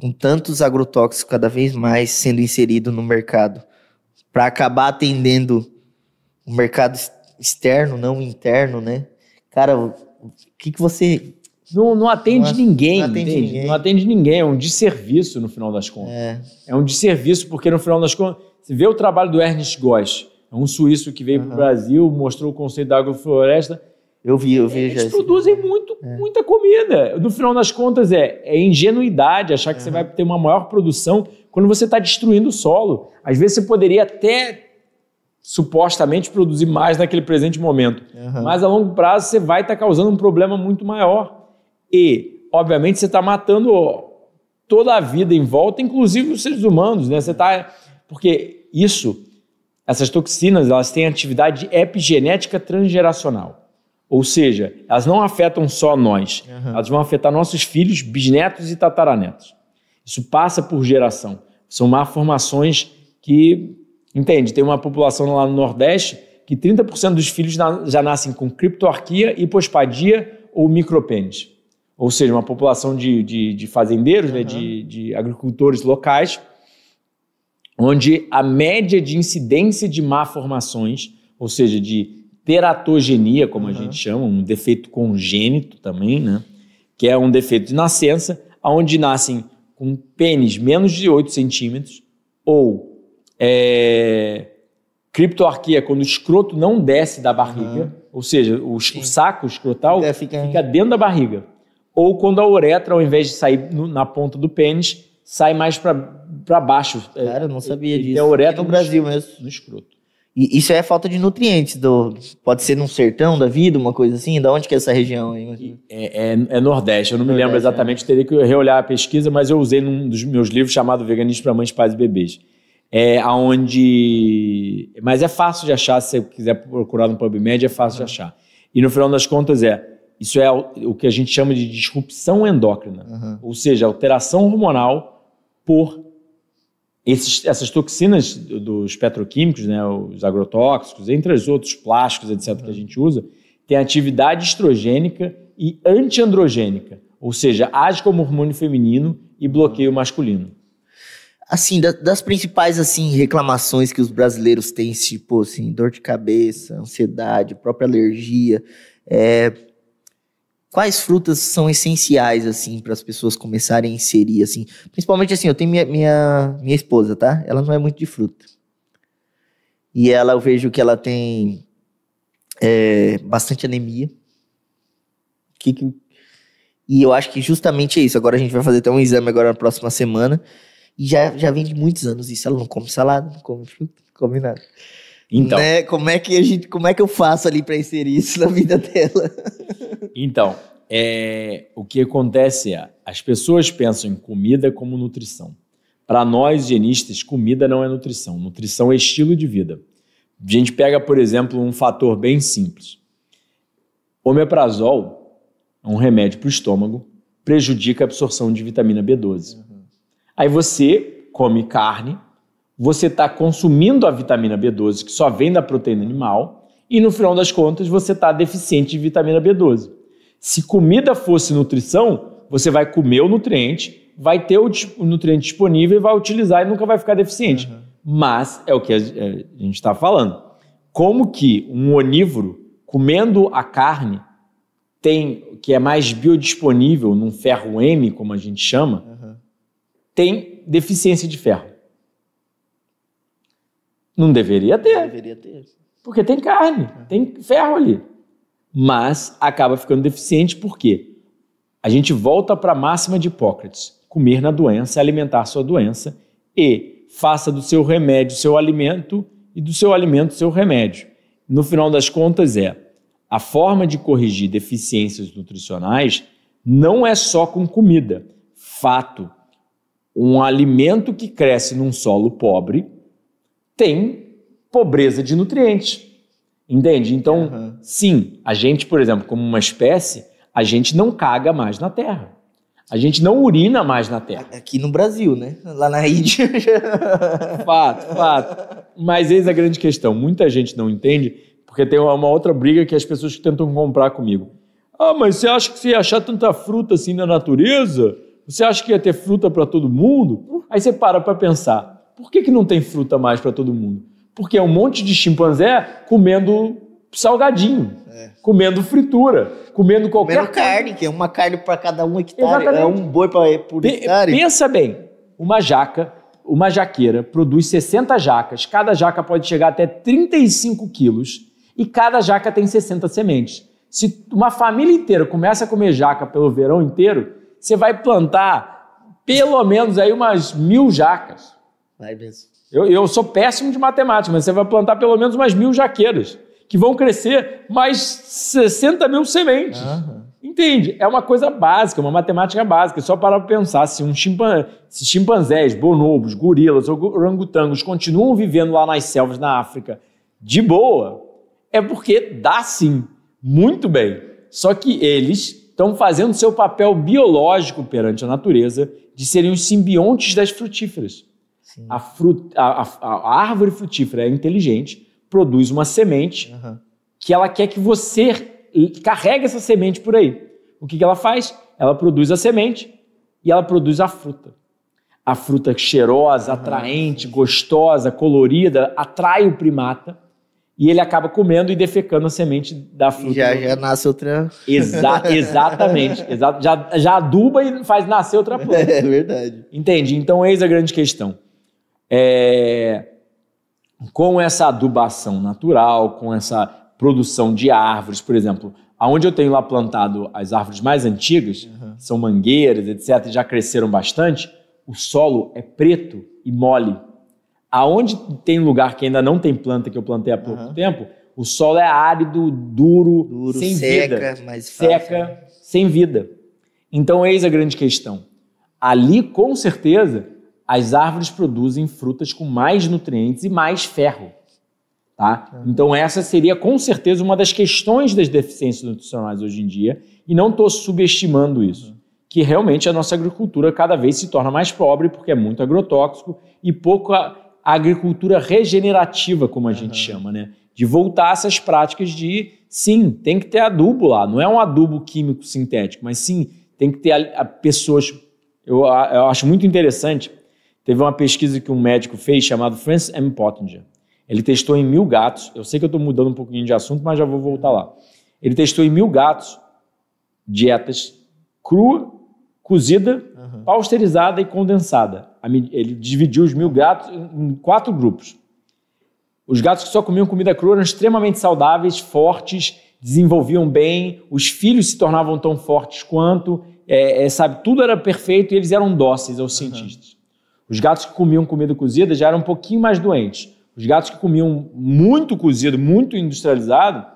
com tantos agrotóxicos cada vez mais sendo inserido no mercado, para acabar atendendo o mercado externo, não interno, né? Cara, o que, que você. Não, não atende, não, ninguém, não atende entende? ninguém. Não atende ninguém. É um desserviço no final das contas. É, é um desserviço porque no final das contas. Você vê o trabalho do Ernst Goss, é um suíço que veio uhum. para o Brasil, mostrou o conceito da agrofloresta eu vi, eu é, vi. Eles já produzem muito, é. muita comida. No final das contas, é, é ingenuidade achar que é. você vai ter uma maior produção quando você está destruindo o solo. Às vezes você poderia até supostamente produzir mais naquele presente momento. Uhum. Mas a longo prazo você vai estar tá causando um problema muito maior. E, obviamente, você está matando toda a vida em volta, inclusive os seres humanos, né? Você está. Porque isso, essas toxinas, elas têm atividade epigenética transgeracional. Ou seja, elas não afetam só nós, uhum. elas vão afetar nossos filhos, bisnetos e tataranetos. Isso passa por geração. São má formações que, entende, tem uma população lá no Nordeste que 30% dos filhos já nascem com criptoarquia, hipospadia ou micropênis. Ou seja, uma população de, de, de fazendeiros, uhum. né, de, de agricultores locais, onde a média de incidência de má formações, ou seja, de teratogenia, como uhum. a gente chama, um defeito congênito também, né? Que é um defeito de nascença, onde nascem com pênis menos de 8 centímetros ou é, criptoarquia, quando o escroto não desce da barriga, uhum. ou seja, o, Sim. saco escrotal é, fica, fica, dentro da barriga. Ou quando a uretra, ao invés de sair no, na ponta do pênis, sai mais para baixo. É, Cara, eu não sabia e, disso. É a uretra no, no Brasil mesmo. No escroto. E isso é falta de nutrientes. Do, pode ser num sertão da vida, uma coisa assim? Da onde que é essa região aí? É, é, é Nordeste, eu não me lembro é. exatamente, é. teria que reolhar a pesquisa, mas eu usei num dos meus livros chamado Veganismo para Mães, Pais e Bebês. É aonde. Mas é fácil de achar, se você quiser procurar no PubMed, é fácil de achar. E no final das contas é. Isso é o que a gente chama de disrupção endócrina, uhum. ou seja, alteração hormonal por esses, essas toxinas dos petroquímicos, né, os agrotóxicos, entre os outros plásticos, etc., que a uhum. gente usa, têm atividade estrogênica e antiandrogênica, ou seja, age como hormônio feminino e bloqueio masculino. Assim, da, das principais assim reclamações que os brasileiros têm, tipo assim, dor de cabeça, ansiedade, própria alergia, é, quais frutas são essenciais assim para as pessoas começarem a inserir assim, principalmente assim, eu tenho minha, minha minha esposa, tá? Ela não é muito de fruta. E ela eu vejo que ela tem é, bastante anemia. Que, que, e eu acho que justamente é isso. Agora a gente vai fazer até um exame agora na próxima semana. E já, já vem de muitos anos isso. Ela não come salada, não come fruta, não come nada. Então, né? como é que a gente, como é que eu faço ali para inserir isso na vida dela? *laughs* Então, é, o que acontece é, as pessoas pensam em comida como nutrição. Para nós, higienistas, comida não é nutrição. Nutrição é estilo de vida. A gente pega, por exemplo, um fator bem simples. Omeprazol é um remédio para o estômago, prejudica a absorção de vitamina B12. Uhum. Aí você come carne, você está consumindo a vitamina B12, que só vem da proteína animal, e no final das contas você está deficiente de vitamina B12. Se comida fosse nutrição, você vai comer o nutriente, vai ter o nutriente disponível e vai utilizar e nunca vai ficar deficiente. Uhum. Mas é o que a é, gente está falando. Como que um onívoro, comendo a carne, tem que é mais biodisponível num ferro M, como a gente chama, uhum. tem deficiência de ferro. Não deveria ter. Não deveria ter. Porque tem carne, é. tem ferro ali. Mas acaba ficando deficiente porque a gente volta para a máxima de Hipócrates: comer na doença, alimentar sua doença e faça do seu remédio seu alimento e do seu alimento seu remédio. No final das contas, é a forma de corrigir deficiências nutricionais não é só com comida. Fato: um alimento que cresce num solo pobre tem pobreza de nutrientes. Entende? Então, uhum. sim, a gente, por exemplo, como uma espécie, a gente não caga mais na terra. A gente não urina mais na terra. Aqui no Brasil, né? Lá na Índia. *laughs* fato, fato. Mas eis a grande questão. Muita gente não entende, porque tem uma outra briga que as pessoas tentam comprar comigo. Ah, mas você acha que se achar tanta fruta assim na natureza, você acha que ia ter fruta para todo mundo? Aí você para para pensar, por que, que não tem fruta mais para todo mundo? Porque é um monte de chimpanzé comendo salgadinho, é. comendo fritura, comendo qualquer comendo carne, que é uma carne para cada um hectare, é Exatamente. é um boi para por P hectare. Pensa bem, uma jaca, uma jaqueira produz 60 jacas, cada jaca pode chegar até 35 quilos e cada jaca tem 60 sementes. Se uma família inteira começa a comer jaca pelo verão inteiro, você vai plantar pelo menos aí umas mil jacas. Vai mesmo. Eu, eu sou péssimo de matemática, mas você vai plantar pelo menos umas mil jaqueiras, que vão crescer mais 60 mil sementes. Uhum. Entende? É uma coisa básica, uma matemática básica. É só para pensar se, um chimpan... se chimpanzés, bonobos, gorilas ou orangotangos continuam vivendo lá nas selvas na África de boa, é porque dá sim, muito bem. Só que eles estão fazendo seu papel biológico perante a natureza de serem os simbiontes das frutíferas. A, fruta, a, a, a, árvore frutífera é inteligente, produz uma semente uhum. que ela quer que você carregue essa semente por aí. O que, que ela faz? Ela produz a semente e ela produz a fruta. A fruta cheirosa, uhum. atraente, gostosa, colorida, atrai o primata e ele acaba comendo e defecando a semente da fruta. Já, já nasce outra. Exa *laughs* exatamente. Exa já, já aduba e faz nascer outra é planta. É, é verdade. Entende? Então, eis a grande questão é, com essa adubação natural, com essa produção de árvores, por exemplo, aonde eu tenho lá plantado as árvores mais antigas, uhum. são mangueiras, etc, já cresceram bastante, o solo é preto e mole. Aonde tem lugar que ainda não tem planta que eu plantei há pouco uhum. tempo, o solo é árido, duro, duro sem seca, vida, seca, sem vida. Então eis a grande questão. Ali com certeza as árvores produzem frutas com mais nutrientes e mais ferro. Tá? Então, essa seria com certeza uma das questões das deficiências nutricionais hoje em dia, e não estou subestimando isso. Uhum. Que realmente a nossa agricultura cada vez se torna mais pobre, porque é muito agrotóxico e pouca agricultura regenerativa, como a uhum. gente chama, né? De voltar essas práticas de sim, tem que ter adubo lá, não é um adubo químico sintético, mas sim, tem que ter a, a pessoas. Eu, a, eu acho muito interessante Teve uma pesquisa que um médico fez chamado Francis M. Pottinger. Ele testou em mil gatos. Eu sei que eu estou mudando um pouquinho de assunto, mas já vou voltar lá. Ele testou em mil gatos dietas crua, cozida, uhum. pasteurizada e condensada. Ele dividiu os mil gatos em quatro grupos. Os gatos que só comiam comida crua eram extremamente saudáveis, fortes, desenvolviam bem, os filhos se tornavam tão fortes quanto, é, é, sabe, tudo era perfeito e eles eram dóceis aos uhum. cientistas. Os gatos que comiam comida cozida já eram um pouquinho mais doentes. Os gatos que comiam muito cozido, muito industrializado,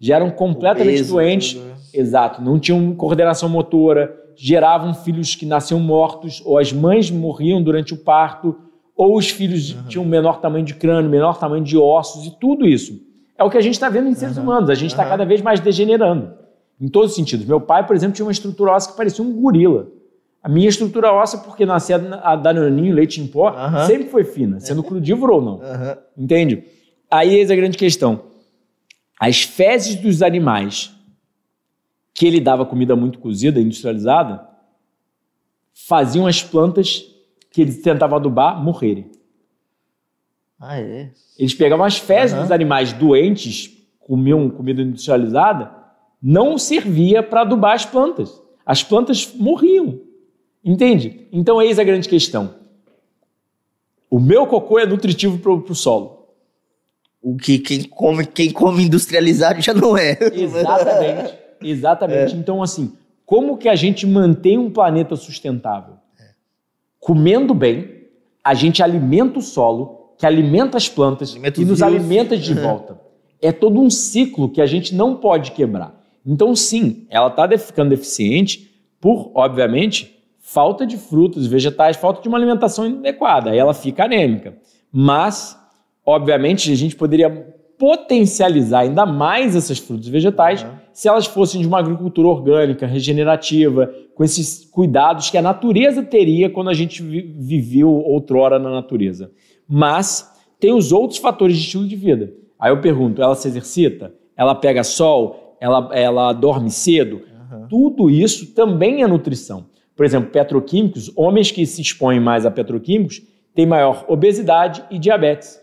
já eram completamente Obeso, doentes. Né? Exato, não tinham coordenação motora, geravam filhos que nasciam mortos, ou as mães morriam durante o parto, ou os filhos uhum. tinham menor tamanho de crânio, menor tamanho de ossos, e tudo isso. É o que a gente está vendo em seres uhum. humanos. A gente está uhum. cada vez mais degenerando, em todos os sentidos. Meu pai, por exemplo, tinha uma estrutura óssea que parecia um gorila. A minha estrutura óssea, porque nasci a Danoninho, leite em pó, uh -huh. sempre foi fina, sendo é. crudívoro ou não. Uh -huh. Entende? Aí é a grande questão. As fezes dos animais que ele dava comida muito cozida, industrializada, faziam as plantas que ele tentava adubar morrerem. Ah, é? Eles pegavam as fezes uh -huh. dos animais doentes, comiam comida industrializada, não servia para adubar as plantas. As plantas morriam. Entende? Então, eis a grande questão. O meu cocô é nutritivo para o solo. O que quem come, quem come industrializado já não é. Exatamente. *laughs* É. Exatamente. É. Então, assim, como que a gente mantém um planeta sustentável? É. Comendo bem, a gente alimenta o solo, que alimenta as plantas alimenta e nos rios. alimenta de *laughs* volta. É. é todo um ciclo que a gente não pode quebrar. Então, sim, ela está ficando deficiente por, obviamente, falta de frutas, vegetais, falta de uma alimentação adequada. Aí ela fica anêmica. Mas, obviamente, a gente poderia potencializar ainda mais essas frutas e vegetais uhum. se elas fossem de uma agricultura orgânica, regenerativa, com esses cuidados que a natureza teria quando a gente viveu outrora na natureza. Mas tem os outros fatores de estilo de vida. Aí eu pergunto, ela se exercita? Ela pega sol? Ela, ela dorme cedo? Uhum. Tudo isso também é nutrição. Por exemplo, petroquímicos, homens que se expõem mais a petroquímicos têm maior obesidade e diabetes.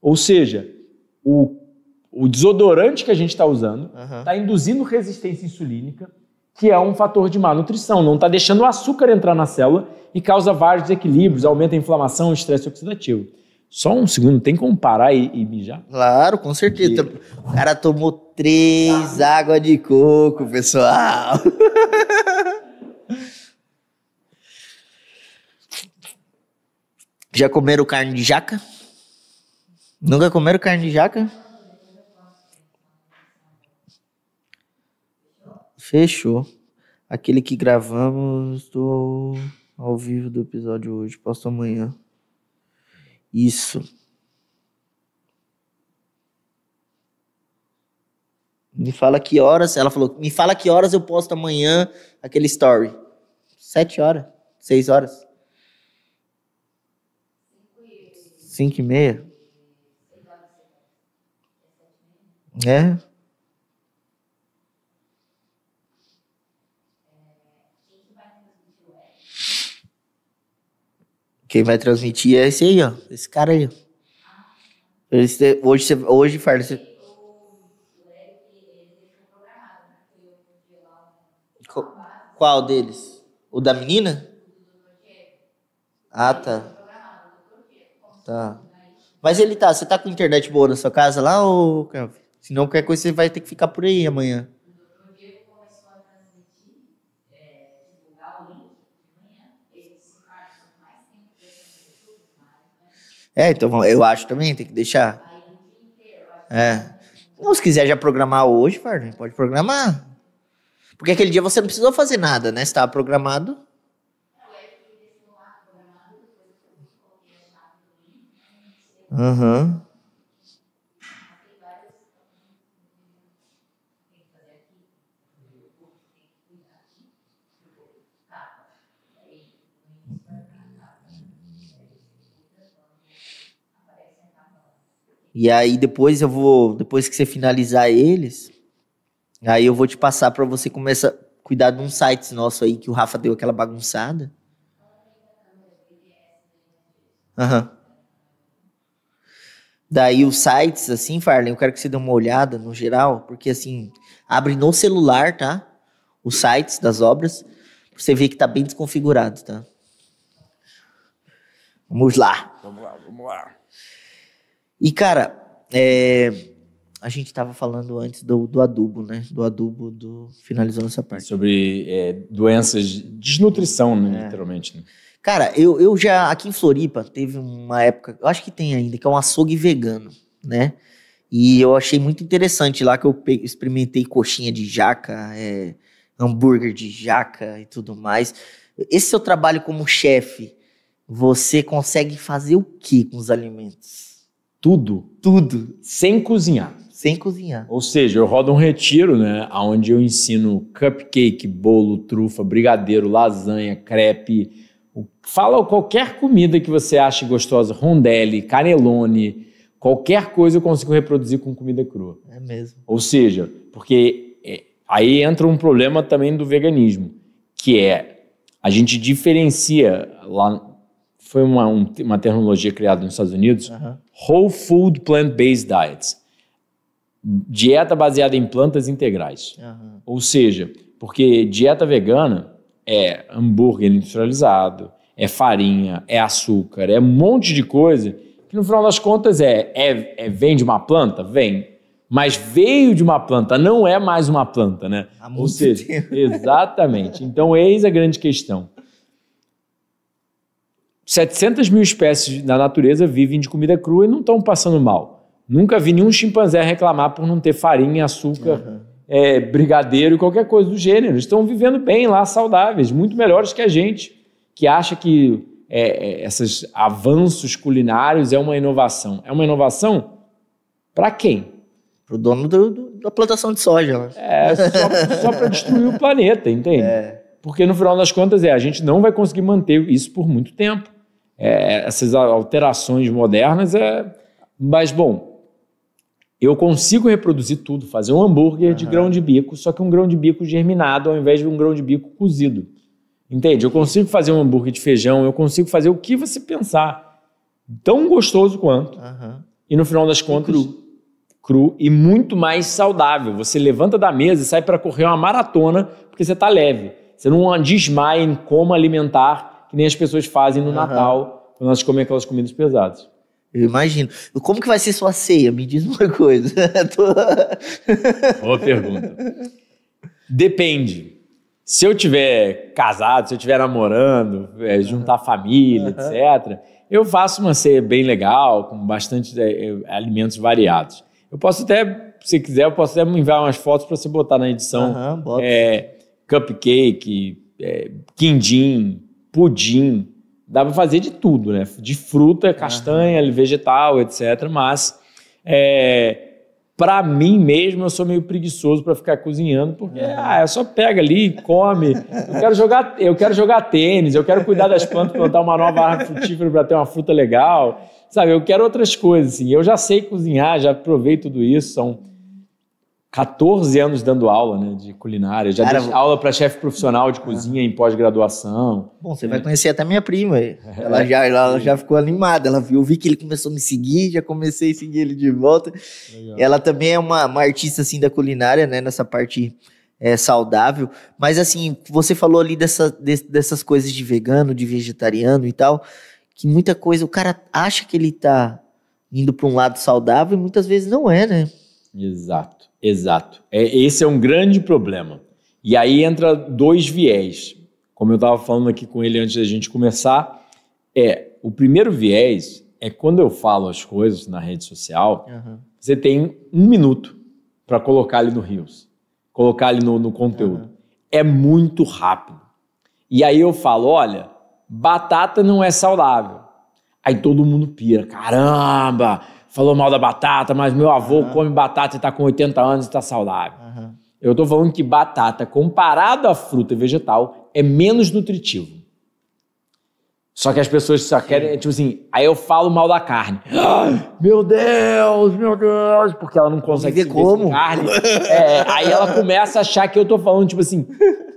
Ou seja, o, o desodorante que a gente está usando está uhum. induzindo resistência insulínica, que é um fator de má nutrição, não está deixando o açúcar entrar na célula e causa vários desequilíbrios, aumenta a inflamação, o estresse oxidativo. Só um segundo, tem como parar e, e mijar? Claro, com certeza. Porque... O cara tomou três água de coco, pessoal. *laughs* Já comeram carne de jaca? Nunca comeram carne de jaca? Fechou. Aquele que gravamos, do ao vivo do episódio hoje, posto amanhã. Isso. Me fala que horas, ela falou, me fala que horas eu posto amanhã aquele story. Sete horas, seis horas. Cinco e meia? É? Quem vai transmitir é esse aí, ó. Esse cara aí, ó. Esse, hoje, hoje, Farda, você... Qual deles? O da menina? Ah, tá. Tá. Mas ele tá, você tá com internet boa na sua casa lá, ou Kelvin? Senão qualquer coisa você vai ter que ficar por aí amanhã. É, então eu acho também, tem que deixar. É. Não, se quiser já programar hoje, pode programar. Porque aquele dia você não precisou fazer nada, né? Estava programado. Uhum. E aí depois eu vou, depois que você finalizar eles, aí eu vou te passar para você começar a cuidar de uns sites nosso aí que o Rafa deu aquela bagunçada. Aham. Uhum. Daí os sites, assim, Farley, eu quero que você dê uma olhada no geral, porque assim, abre no celular, tá? Os sites das obras, pra você ver que tá bem desconfigurado, tá? Vamos lá. Vamos lá, vamos lá. E, cara, é, a gente estava falando antes do, do, adubo, né? Do adubo, do finalizando essa parte. Sobre é, doenças, desnutrição, né? É. literalmente. Né? Cara, eu, eu já, aqui em Floripa, teve uma época, eu acho que tem ainda, que é um açougue vegano, né? E eu achei muito interessante lá que eu experimentei coxinha de jaca, é, hambúrguer de jaca e tudo mais. Esse seu trabalho como chefe, você consegue fazer o que com os alimentos? Tudo. Tudo. Sem cozinhar. Sem cozinhar. Ou seja, eu rodo um retiro, né? Onde eu ensino cupcake, bolo, trufa, brigadeiro, lasanha, crepe, Fala qualquer comida que você ache gostosa, rondelli, canelone, qualquer coisa eu consigo reproduzir com comida crua. É mesmo. Ou seja, porque é, aí entra um problema também do veganismo, que é a gente diferencia lá foi uma, um, uma terminologia criada nos Estados Unidos, uhum. whole food plant-based diets, dieta baseada em plantas integrais. Uhum. Ou seja, porque dieta vegana é hambúrguer industrializado, é farinha, é açúcar, é um monte de coisa que no final das contas é, é, é vem de uma planta? Vem. Mas veio de uma planta, não é mais uma planta, né? Há Ou seja, tempo. *laughs* exatamente. Então, eis a grande questão. 700 mil espécies da natureza vivem de comida crua e não estão passando mal. Nunca vi nenhum chimpanzé reclamar por não ter farinha, açúcar, uhum é, brigadeiro e qualquer coisa do gênero. Eles estão vivendo bem lá, saudáveis, muito melhores que a gente, que acha que é, é esses avanços culinários é uma inovação. É uma inovação para quem? Para o dono do, do, da plantação de soja. Né? É, só, só para destruir o planeta, entende? É. Porque no final das contas, é, a gente não vai conseguir manter isso por muito tempo. É, essas alterações modernas é. Mas, bom, eu consigo reproduzir tudo, fazer um hambúrguer uhum. de grão de bico, só que um grão de bico germinado ao invés de um grão de bico cozido. Entende? Eu consigo fazer um hambúrguer de feijão, eu consigo fazer o que você pensar, tão gostoso quanto. Uhum. E no final das contas, cru. cru e muito mais saudável. Você levanta da mesa e sai para correr uma maratona porque você está leve. Você não desmaia em coma alimentar, que nem as pessoas fazem no uhum. Natal, quando elas comem aquelas comidas pesadas. Eu imagino. Como que vai ser sua ceia? Me diz uma coisa. *laughs* Tô... Boa pergunta. Depende. Se eu tiver casado, se eu tiver namorando, é, juntar família, uhum. etc., eu faço uma ceia bem legal, com bastante é, é, alimentos variados. Eu posso até, se quiser, eu posso até enviar umas fotos para você botar na edição. Uhum, é, cupcake, é, quindim, pudim, dá para fazer de tudo, né? De fruta, castanha, uhum. vegetal, etc. Mas é, para mim mesmo eu sou meio preguiçoso para ficar cozinhando porque uhum. ah, eu só pega ali, e come. Eu quero jogar, eu quero jogar tênis, eu quero cuidar das plantas, plantar uma nova árvore frutífera para ter uma fruta legal, sabe? Eu quero outras coisas assim. Eu já sei cozinhar, já provei tudo isso, são 14 anos dando aula né, de culinária. Já Cara, dei aula para chefe profissional de ah. cozinha em pós-graduação. Bom, você é. vai conhecer até minha prima. É. Ela, é. já, ela já ficou animada. Ela viu, eu vi que ele começou a me seguir, já comecei a seguir ele de volta. Legal. Ela também é uma, uma artista assim da culinária, né? Nessa parte é, saudável. Mas assim, você falou ali dessa, de, dessas coisas de vegano, de vegetariano e tal. Que muita coisa, o cara acha que ele tá indo para um lado saudável e muitas vezes não é, né? Exato, exato. É, esse é um grande problema. E aí entra dois viés. Como eu estava falando aqui com ele antes da gente começar, é o primeiro viés é quando eu falo as coisas na rede social, uhum. você tem um minuto para colocar ali no Rios, colocar ali no, no conteúdo. Uhum. É muito rápido. E aí eu falo, olha, batata não é saudável. Aí todo mundo pira, caramba, falou mal da batata, mas meu avô uhum. come batata e está com 80 anos e está saudável. Uhum. Eu estou falando que batata, comparado à fruta e vegetal, é menos nutritivo. Só que as pessoas só querem, tipo assim, aí eu falo mal da carne. Ah, meu Deus, meu Deus, porque ela não consegue ver como carne. *laughs* É, aí ela começa a achar que eu tô falando, tipo assim,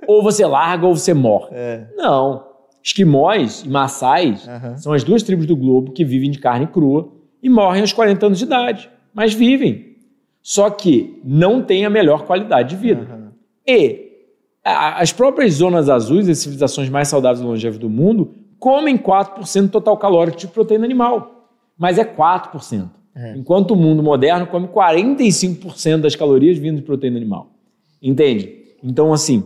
ou você larga ou você morre. É. Não. Esquimós e maçais uhum. são as duas tribos do globo que vivem de carne crua e morrem aos 40 anos de idade, mas vivem. Só que não têm a melhor qualidade de vida. Uhum. E as próprias zonas azuis, as civilizações mais saudáveis e longevas do mundo, comem 4% do total calórico de proteína animal, mas é 4%. É. Enquanto o mundo moderno come 45% das calorias vindo de proteína animal. Entende? Então, assim,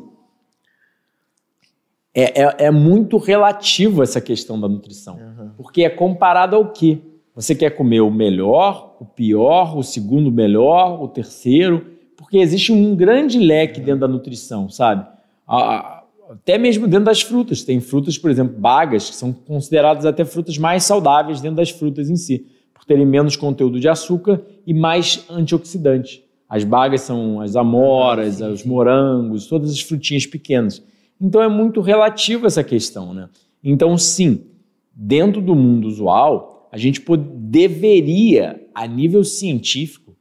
é, é, é muito relativo essa questão da nutrição. Uhum. Porque é comparado ao quê? Você quer comer o melhor, o pior, o segundo melhor, o terceiro, porque existe um grande leque dentro da nutrição, sabe? Até mesmo dentro das frutas. Tem frutas, por exemplo, bagas, que são consideradas até frutas mais saudáveis dentro das frutas em si, por terem menos conteúdo de açúcar e mais antioxidantes. As bagas são as amoras, ah, os morangos, todas as frutinhas pequenas. Então é muito relativo essa questão, né? Então, sim, dentro do mundo usual, a gente deveria, a nível científico,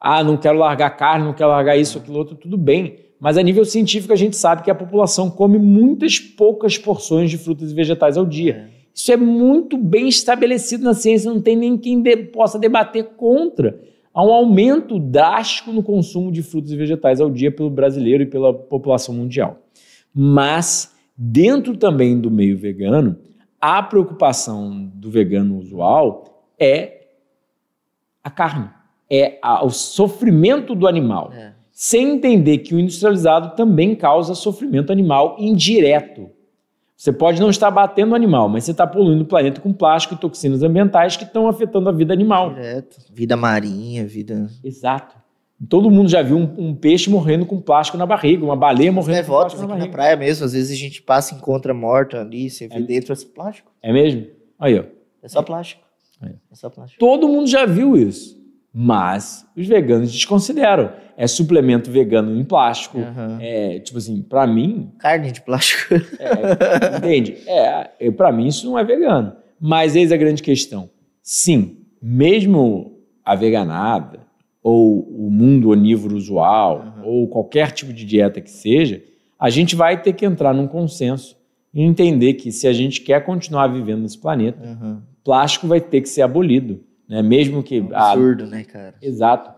ah, não quero largar carne, não quero largar isso, aquilo outro, tudo bem. Mas a nível científico a gente sabe que a população come muitas poucas porções de frutas e vegetais ao dia. É. Isso é muito bem estabelecido na ciência, não tem nem quem de, possa debater contra. Há um aumento drástico no consumo de frutas e vegetais ao dia pelo brasileiro e pela população mundial. Mas, dentro também do meio vegano, a preocupação do vegano usual é a carne, é a, o sofrimento do animal. É. Sem entender que o industrializado também causa sofrimento animal indireto. Você pode não estar batendo o animal, mas você está poluindo o planeta com plástico e toxinas ambientais que estão afetando a vida animal. Direto. Vida marinha, vida. Exato. Todo mundo já viu um, um, peixe morrendo com plástico na barriga, uma baleia morrendo é, com plástico na na praia mesmo, às vezes a gente passa e encontra morta ali, você vê é dentro esse é plástico. É mesmo? Aí, ó. É só plástico. É. é só plástico. Todo mundo já viu isso. Mas os veganos desconsideram. É suplemento vegano em plástico. Uhum. É, tipo assim, para mim. Carne de plástico. É, entende? *laughs* É, é para mim isso não é vegano. Mas eis a grande questão. Sim, mesmo a veganada, ou o mundo onívoro usual, uhum. ou qualquer tipo de dieta que seja, a gente vai ter que entrar num consenso e entender que se a gente quer continuar vivendo nesse planeta, uhum. plástico vai ter que ser abolido. Né? Mesmo que. É um absurdo, a... né, cara? Exato.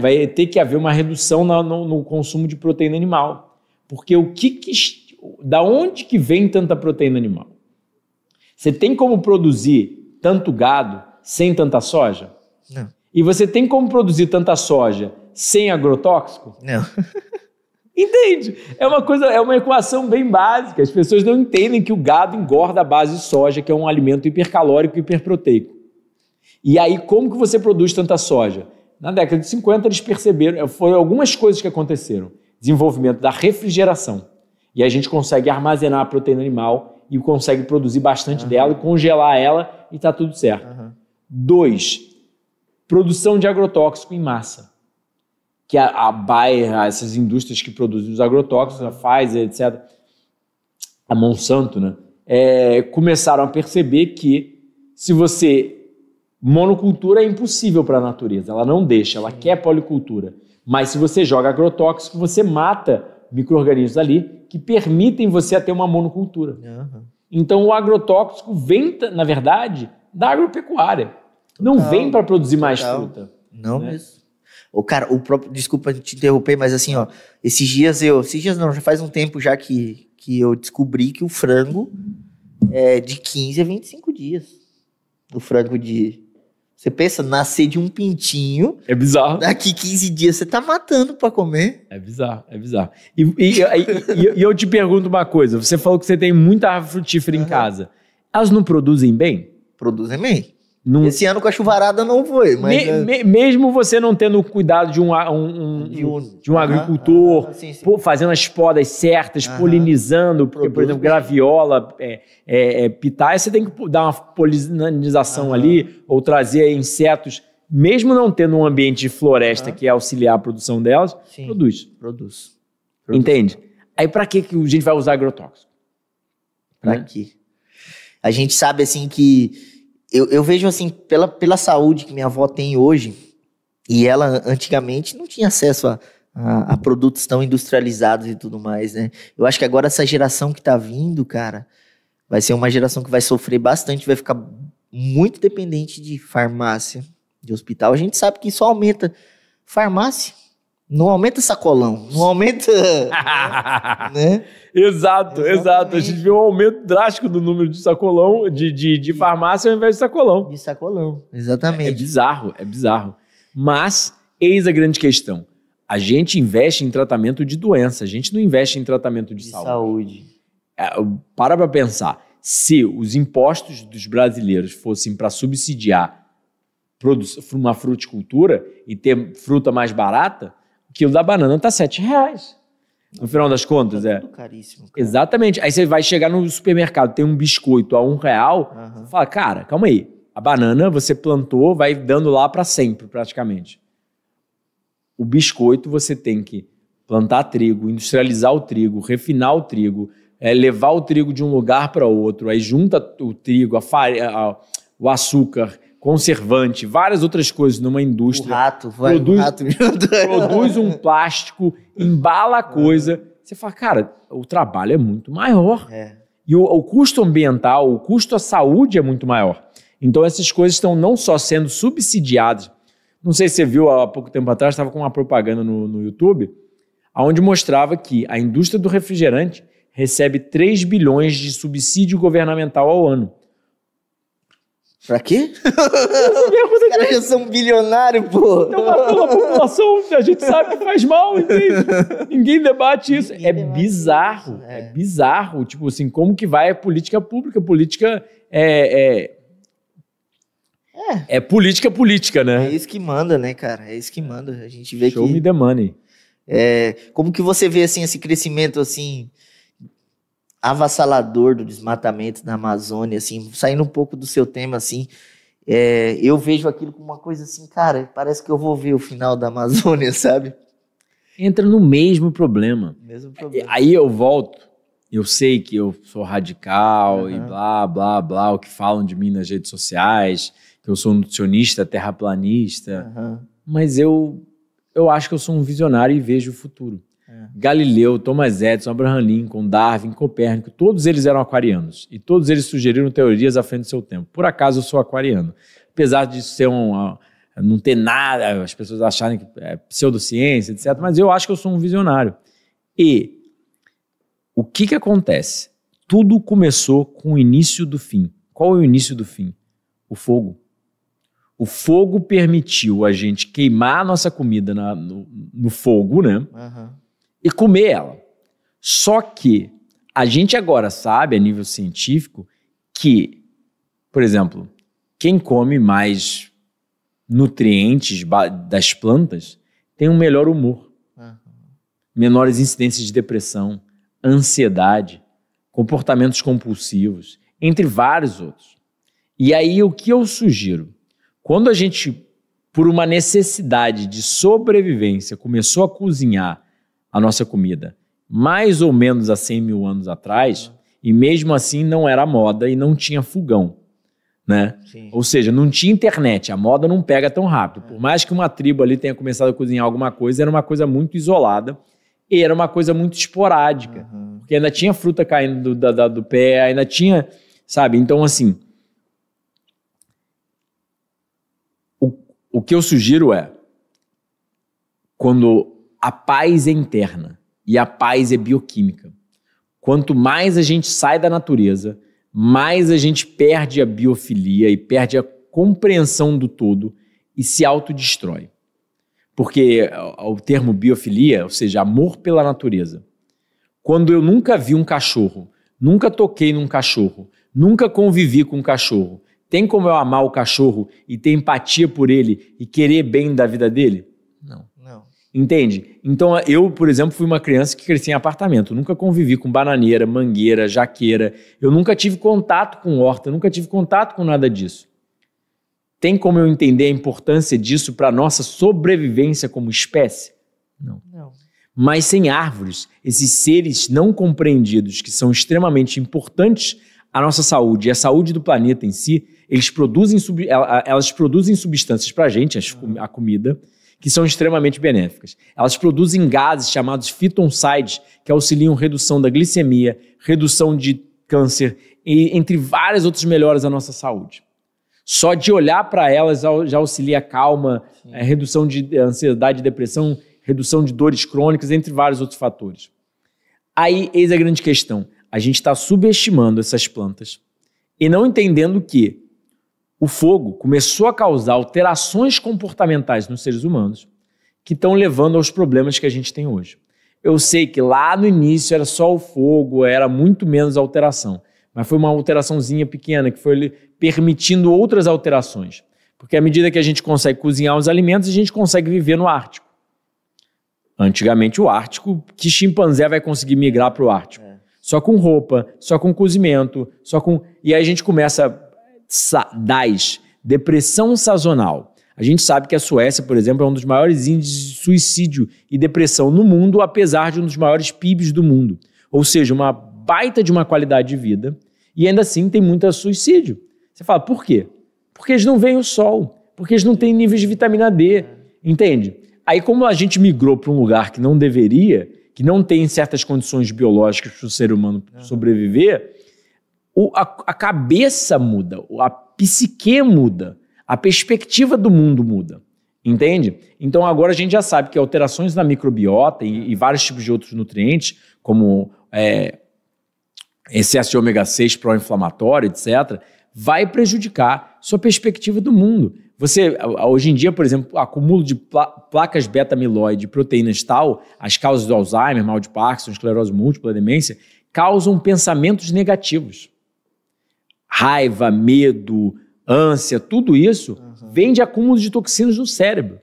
Vai ter que haver uma redução no, no, no, consumo de proteína animal. Porque o que, que. Da onde que vem tanta proteína animal? Você tem como produzir tanto gado sem tanta soja? Não. E você tem como produzir tanta soja sem agrotóxico? Não. *laughs* Entende? É uma coisa, é uma equação bem básica. As pessoas não entendem que o gado engorda a base de soja, que é um alimento hipercalórico e hiperproteico. E aí, como que você produz tanta soja? Na década de 50, eles perceberam, eh, foram algumas coisas que aconteceram. Desenvolvimento da refrigeração. E a gente consegue armazenar a proteína animal e consegue produzir bastante uhum. dela e congelar ela e está tudo certo. Uhum. Dois, produção de agrotóxico em massa. Que a, a Bayer, essas indústrias que produzem os agrotóxicos, a Pfizer, etc., a Monsanto, né, é, começaram a perceber que se você. Monocultura é impossível para a natureza, ela não deixa, ela quer policultura. Mas se você joga agrotóxico, você mata micro-organismos ali que permitem você ter uma monocultura. Uhum. Então o agrotóxico vem, na verdade, da agropecuária não vem para produzir total. mais fruta. Não né? mesmo. O cara, o próprio, desculpa te interromper, mas assim, ó, esses dias eu, esses dias não, já faz um tempo já que, que eu descobri que o frango é de 15 a 25 dias. O frango de você pensa, nascer de um pintinho. É bizarro. Daqui 15 dias você tá matando para comer. É bizarro, é bizarro. E, e, e, e, eu te pergunto uma coisa: você falou que você tem muita árvore frutífera uhum. em casa. Elas não produzem bem? Produzem bem. Num... Esse ano com a chuvarada não foi, mas. Me, é- me, mesmo você não tendo o cuidado de um, um, um de um, de um agricultor, uh -huh, Pô, fazendo as podas certas, uh -huh. polinizando, porque, por exemplo, graviola, é, é, é, pitaia, você tem que dar uma polinização ali, ou trazer insetos. Mesmo não tendo um ambiente de floresta que é auxiliar a produção delas, sim. produz. Produz. Entende? Aí para que a gente vai usar agrotóxico? Para né? quê? A gente sabe assim que eu, eu vejo assim, pela, pela saúde que minha avó tem hoje, e ela antigamente não tinha acesso a, a, a produtos tão industrializados e tudo mais, né? Eu acho que agora essa geração que tá vindo, cara, vai ser uma geração que vai sofrer bastante, vai ficar muito dependente de farmácia, de hospital. A gente sabe que isso aumenta farmácia não aumenta sacolão, não aumenta. *laughs* né? Exato, Exatamente. exato. A gente viu um aumento drástico do número de sacolão, de, de, de farmácia ao invés de sacolão. De sacolão, exatamente. É, é bizarro, é bizarro. Mas, eis a grande questão. A gente investe em tratamento de doença, a gente não investe em tratamento de, de saúde. saúde. É, para pra pensar. Se os impostos dos brasileiros fossem para subsidiar uma fruticultura e ter fruta mais barata, quilo da banana tá sete reais. No final das contas, tá é. caríssimo. Cara. Exatamente. Aí você vai chegar no supermercado, tem um biscoito a um real, uhum. fala, cara, calma aí. A banana você plantou, vai dando lá para sempre, praticamente. O biscoito você tem que plantar trigo, industrializar o trigo, refinar o trigo, é, levar o trigo de um lugar para outro, aí junta o trigo, a farinha, a, o açúcar, conservante, várias outras coisas numa indústria. O rato, vai, produz, o rato. produz um plástico, embala a coisa. Você fala, cara, o trabalho é muito maior. É. E o, o custo ambiental, o custo à saúde é muito maior. Então essas coisas estão não só sendo subsidiadas, não sei se você viu há pouco tempo atrás, estava com uma propaganda no, no YouTube, onde mostrava que a indústria do refrigerante recebe 3 bilhões de subsídio governamental ao ano. Pra quê? *laughs* Os caras já são bilionários, pô. Então matando a população, a gente sabe que faz mal, entende? Ninguém debate isso. Ninguém é debate bizarro, isso, é. é. bizarro. Tipo assim, como que vai a política pública? Política é, é... É. é. política, política, né? É isso que manda, né, cara? É isso que manda. A gente vê Show que... Show me the money. É, como que você vê, assim, esse crescimento, assim, avassalador do desmatamento na Amazônia, assim, saindo um pouco do seu tema, assim, é, eu vejo aquilo como uma coisa assim, cara, parece que eu vou ver o final da Amazônia, *laughs* sabe? Entra no mesmo problema. Mesmo problema. Aí eu volto, eu sei que eu sou radical uhum. e blá, blá, blá, o que falam de mim nas redes sociais, que eu sou nutricionista, terraplanista, uhum. mas eu, eu acho que eu sou um visionário e vejo o futuro. Galileu, Thomas Edison, Abraham Lincoln, Darwin, Copérnico, todos eles eram aquarianos e todos eles sugeriram teorias à frente do seu tempo. Por acaso eu sou aquariano, apesar de ser um ah, não ter nada, as pessoas acharem que é pseudociência, etc. Mas eu acho que eu sou um visionário. E o que que acontece? Tudo começou com o início do fim. Qual é o início do fim? O fogo. O fogo permitiu a gente queimar a nossa comida na, no, no, fogo, né? Uhum e comer ela. Só que a gente agora sabe, a nível científico, que, por exemplo, quem come mais nutrientes das plantas tem um melhor humor, uhum. menores incidências de depressão, ansiedade, comportamentos compulsivos, entre vários outros. E aí o que eu sugiro? Quando a gente, por uma necessidade de sobrevivência, começou a cozinhar a nossa comida mais ou menos há 100 mil anos atrás, e mesmo assim não era moda e não tinha fogão. Né? Ou seja, não tinha internet, a moda não pega tão rápido. Por mais que uma tribo ali tenha começado a cozinhar alguma coisa, era uma coisa muito isolada e era uma coisa muito esporádica. Uhum. Porque ainda tinha fruta caindo do, do pé, ainda tinha, sabe? Então, assim, o, o que eu sugiro é, quando a paz é interna e a paz é bioquímica. Quanto mais a gente sai da natureza, mais a gente perde a biofilia e perde a compreensão do todo e se autodestrói. Porque o termo biofilia, ou seja, amor pela natureza. Quando eu nunca vi um cachorro, nunca toquei num cachorro, nunca convivi com um cachorro, tem como eu amar o cachorro e ter empatia por ele e querer bem da vida dele? Entende? Então, eu, por exemplo, fui uma criança que cresci em apartamento. nunca convivi com bananeira, mangueira, jaqueira. Eu nunca tive contato com horta, nunca tive contato com nada disso. Tem como eu entender a importância disso para a nossa sobrevivência como espécie? Não. não. Mas sem árvores, esses seres não compreendidos que são extremamente importantes à nossa saúde e à saúde do planeta em si, eles produzem, elas produzem substâncias para a gente, ah. a comida, que são extremamente benéficas. Elas produzem gases chamados fitoncides, que auxiliam redução da glicemia, redução de câncer e entre várias outras melhoras à nossa saúde. Só de olhar para elas já auxilia a calma, a eh, redução de eh, ansiedade e depressão, redução de dores crônicas, entre vários outros fatores. Aí, eis a grande questão. A gente está subestimando essas plantas e não entendendo que o fogo começou a causar alterações comportamentais nos seres humanos que estão levando aos problemas que a gente tem hoje. Eu sei que lá no início era só o fogo, era muito menos alteração, mas foi uma alteraçãozinha pequena que foi permitindo outras alterações. Porque à medida que a gente consegue cozinhar os alimentos, a gente consegue viver no Ártico. Antigamente, o Ártico, que chimpanzé vai conseguir migrar para o Ártico? É. Só com roupa, só com cozimento, só com. E aí a gente começa DAIS, depressão sazonal. A gente sabe que a Suécia, por exemplo, é um dos maiores índices de suicídio e depressão no mundo, apesar de um dos maiores PIBs do mundo. Ou seja, uma baita de uma qualidade de vida e ainda assim tem muito suicídio. Você fala, por quê? Porque eles não veem o sol, porque eles não têm níveis de vitamina D, entende? Aí, como a gente migrou para um lugar que não deveria, que não tem certas condições biológicas para o ser humano sobreviver, o, a, a cabeça muda, a psique muda, a perspectiva do mundo muda. Entende? Então agora a gente já sabe que alterações na microbiota e, e vários tipos de outros nutrientes, como é, excesso de ômega 6 pró-inflamatório, etc., vai prejudicar sua perspectiva do mundo. Você, hoje em dia, por exemplo, acúmulo de placas beta-amiloide, proteínas tal, as causas do Alzheimer, mal de Parkinson, esclerose múltipla, demência, causam pensamentos negativos raiva, medo, ânsia, tudo isso uhum. vem de acúmulo de toxinas no cérebro.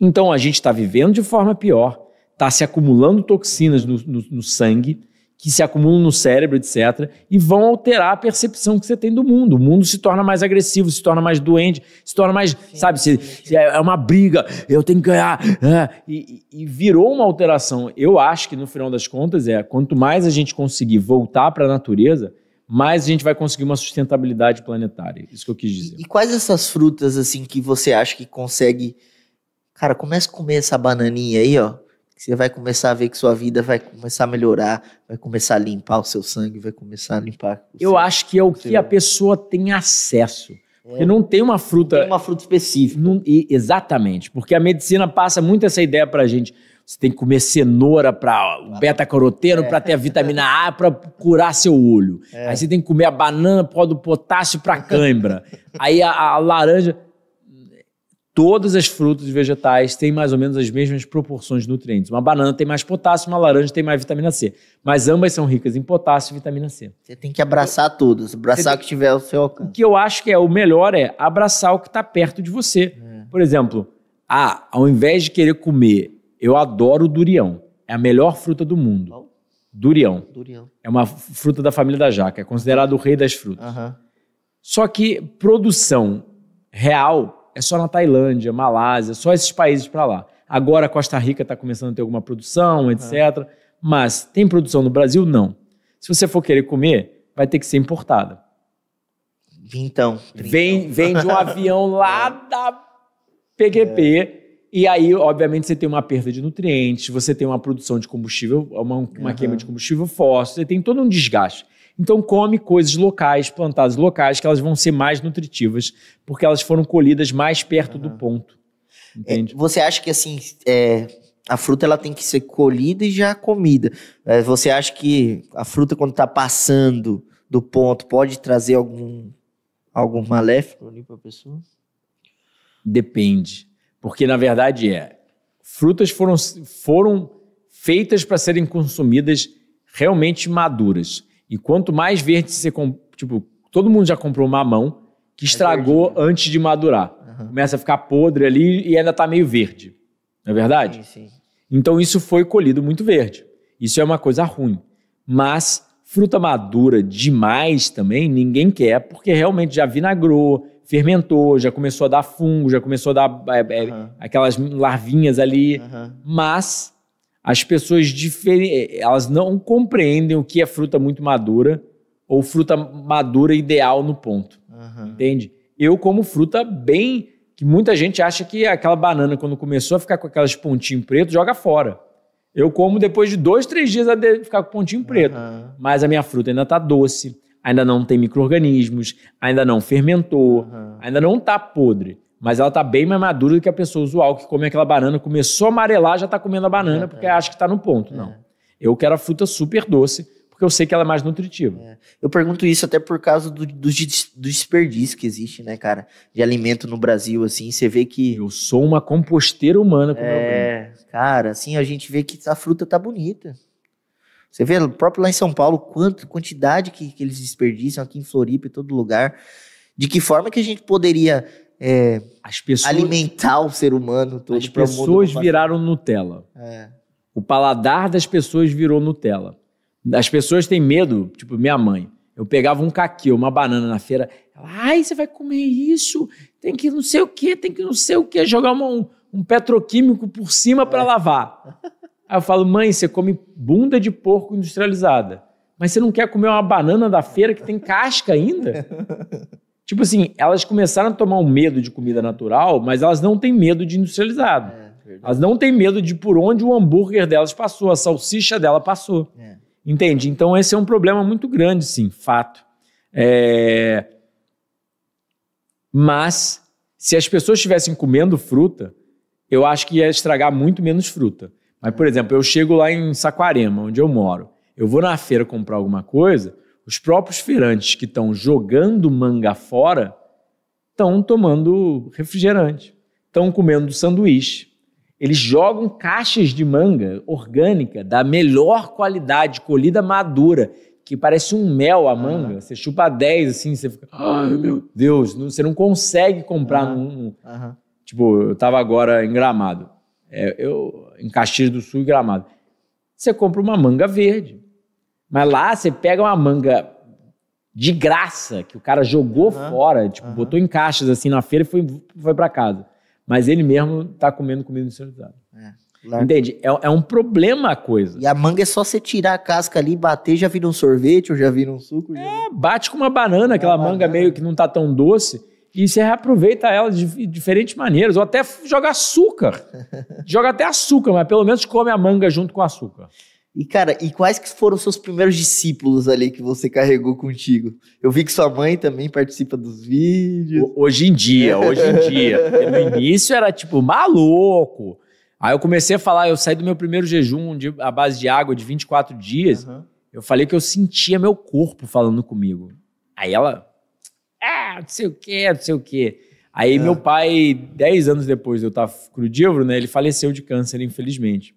Então a gente está vivendo de forma pior, está se acumulando toxinas no, no, no, sangue, que se acumulam no cérebro, etc., e vão alterar a percepção que você tem do mundo. O mundo se torna mais agressivo, se torna mais doente, se torna mais, sim, sabe, sim, se, é, é uma briga, eu tenho que ganhar. Né? e, e virou uma alteração. Eu acho que, no final das contas, é quanto mais a gente conseguir voltar para a natureza, mais a gente vai conseguir uma sustentabilidade planetária. Isso que eu quis dizer. E quais essas frutas assim que você acha que consegue? Cara, começa a comer essa bananinha aí, ó. Você vai começar a ver que sua vida vai começar a melhorar, vai começar a limpar o seu sangue, vai começar a limpar. Eu acho que é o que a pessoa tem acesso. É. não tem uma fruta. Não tem uma fruta específica. Não, exatamente. Porque a medicina passa muito essa ideia pra gente. Você tem que comer cenoura para o ah. beta-caroteno, é. para ter a é. vitamina A, para curar seu olho. É. Aí você tem que comer a banana, pó do potássio para cãibra. *laughs* Aí a, a laranja. Todas as frutas e vegetais têm mais ou menos as mesmas proporções de nutrientes. Uma banana tem mais potássio, uma laranja tem mais vitamina C. Mas ambas são ricas em potássio e vitamina C. Você tem que abraçar tudo, abraçar o que tiver ao seu alcance. O que eu acho que é o melhor é abraçar o que está perto de você. É. Por exemplo, ah, ao invés de querer comer eu adoro o durião. É a melhor fruta do mundo. Durião. Durião. É uma fruta da família da jaca. É considerado o rei das frutas. Uhum. Só que produção real é só na Tailândia, Malásia, só esses países para lá. Agora Costa Rica está começando a ter alguma produção, etc. Mas tem produção no Brasil? Não. Se você for querer comer, vai ter que ser importada. Vem Vem, vem de um *laughs* avião lá é. da PQP. É e aí, obviamente, você tem uma perda de nutrientes, você tem uma produção de combustível, uma, uma uhum. queima de combustível fóssil, você tem todo um desgaste. Então, come coisas locais, plantadas locais, que elas vão ser mais nutritivas, porque elas foram colhidas mais perto uhum. do ponto. É, entende? É, você acha que, assim, é, a fruta ela tem que ser colhida e já comida. É, você acha que a fruta, quando está passando do ponto, pode trazer algum, algum maléfico para a pessoa? Depende. Porque, na verdade, é frutas foram, foram feitas para serem consumidas realmente maduras. E quanto mais verde você. Tipo, todo mundo já comprou mamão que é estragou é antes de madurar. Uhum. Começa a ficar podre ali e ainda está meio verde. Não é verdade? Sim, sim. Então, isso foi colhido muito verde. Isso é uma coisa ruim. Mas fruta madura demais também, ninguém quer, porque realmente já vinagrou, fermentou, já começou a dar fungo, já começou a dar é, é, uhum. aquelas larvinhas ali. Uhum. Mas as pessoas diferen... elas não compreendem o que é fruta muito madura ou fruta madura ideal no ponto. Uhum. Entende? Eu como fruta bem que muita gente acha que aquela banana quando começou a ficar com aqueles pontinhas preto joga fora. Eu como depois de dois, três dias a ficar com pontinho preto, mas a minha fruta ainda está doce ainda não tem micro-organismos, ainda não fermentou, uhum. ainda não está podre. Mas ela está bem mais madura do que a pessoa usual que come aquela banana, começou a amarelar, já está comendo a banana é. porque acha que está no ponto. Não. É. Eu quero a fruta super doce, porque eu sei que ela é mais nutritiva. É. Eu pergunto isso até por causa do, do, do, desperdício que existe, né, cara? De alimento no Brasil, assim, você vê que... Eu sou uma composteira humana com é, meu Cara, assim, a gente vê que a fruta tá bonita. Você vê, próprio lá em São Paulo, quanto, quantidade que, que eles desperdiçam aqui em Floripa e todo lugar. De que forma que a gente poderia é, pessoas, alimentar o ser humano todo? As pessoas viraram Nutella. É. O paladar das pessoas virou Nutella. As pessoas têm medo, tipo minha mãe. Eu pegava um caqui, uma banana na feira. Ela, ai, você vai comer isso? Tem que não sei o quê, tem que não sei o quê. Jogar uma, um, petroquímico por cima para é. lavar. *laughs* Aí eu falo, mãe, você come bunda de porco industrializada, mas você não quer comer uma banana da feira que tem casca ainda? *laughs* tipo assim, elas começaram a tomar um medo de comida natural, mas elas não têm medo de industrializado. É, elas não têm medo de por onde o hambúrguer delas passou, a salsicha dela passou. É. Entende? Então esse é um problema muito grande, sim, fato. É... Mas se as pessoas estivessem comendo fruta, eu acho que ia estragar muito menos fruta. Mas, por exemplo, eu chego lá em Saquarema, onde eu moro, eu vou na feira comprar alguma coisa, os próprios feirantes que estão jogando manga fora estão tomando refrigerante, estão comendo sanduíche. Eles jogam caixas de manga orgânica da melhor qualidade, colhida madura, que parece um mel a manga. Uhum. Você chupa 10 assim, você fica, ai meu Deus, não, você não consegue comprar uhum. num. Uhum. Tipo, eu tava agora em Gramado é, eu, em Caxias do Sul e Gramado. Você compra uma manga verde. Mas lá você pega uma manga de graça, que o cara jogou uhum. fora, tipo, uhum. botou em caixas assim na feira e foi, foi para casa. Mas ele mesmo tá comendo comida industrializada. É. Larga. Entende? É, é, um problema a coisa. E a manga é só você tirar a casca ali, bater, já vira um sorvete ou já vira um suco. Já... É, bate com uma banana, é aquela banana. manga meio que não tá tão doce. E você reaproveita ela de diferentes maneiras, ou até joga açúcar. *laughs* joga até açúcar, mas pelo menos come a manga junto com açúcar. E cara, e quais que foram os seus primeiros discípulos ali que você carregou contigo? Eu vi que sua mãe também participa dos vídeos. Hoje em dia, hoje em dia. no *laughs* início era tipo maluco. Aí eu comecei a falar, eu saí do meu primeiro jejum de, à base de água de 24 dias. Uhum. Eu falei que eu sentia meu corpo falando comigo. Aí ela, ah, não sei o quê, não sei o quê. Aí é. meu pai, 10 anos depois de eu estar tá crudívoro, né, ele faleceu de câncer, infelizmente.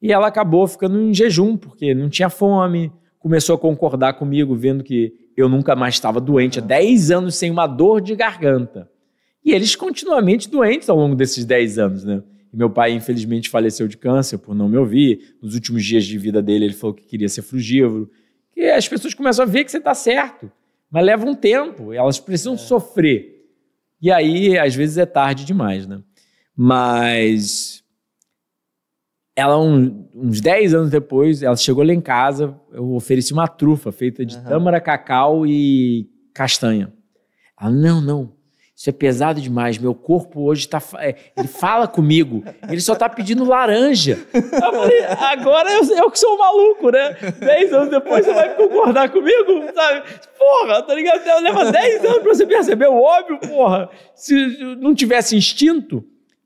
E ela acabou ficando em jejum, porque não tinha fome, começou a concordar comigo, vendo que eu nunca mais estava doente, há 10 é. anos sem uma dor de garganta. E eles continuamente doentes ao longo desses 10 anos, né? E meu pai, infelizmente, faleceu de câncer por não me ouvir. Nos últimos dias de vida dele, ele falou que queria ser frugívoro. E as pessoas começam a ver que você está certo. Mas leva um tempo, elas precisam é. sofrer. E aí, às vezes, é tarde demais, né? Mas ela, um, uns 10 anos depois, ela chegou lá em casa, eu ofereci uma trufa feita de uhum. tâmara, cacau e castanha. Ela, não, não, isso é pesado demais. Meu corpo hoje está. É, ele fala comigo. Ele só está pedindo laranja. Eu falei, agora eu, eu que sou um maluco, né? Dez anos depois você vai concordar comigo, sabe? Porra, tá ligado? Então, leva dez anos pra você perceber o óbvio, porra. Se não tivesse instinto,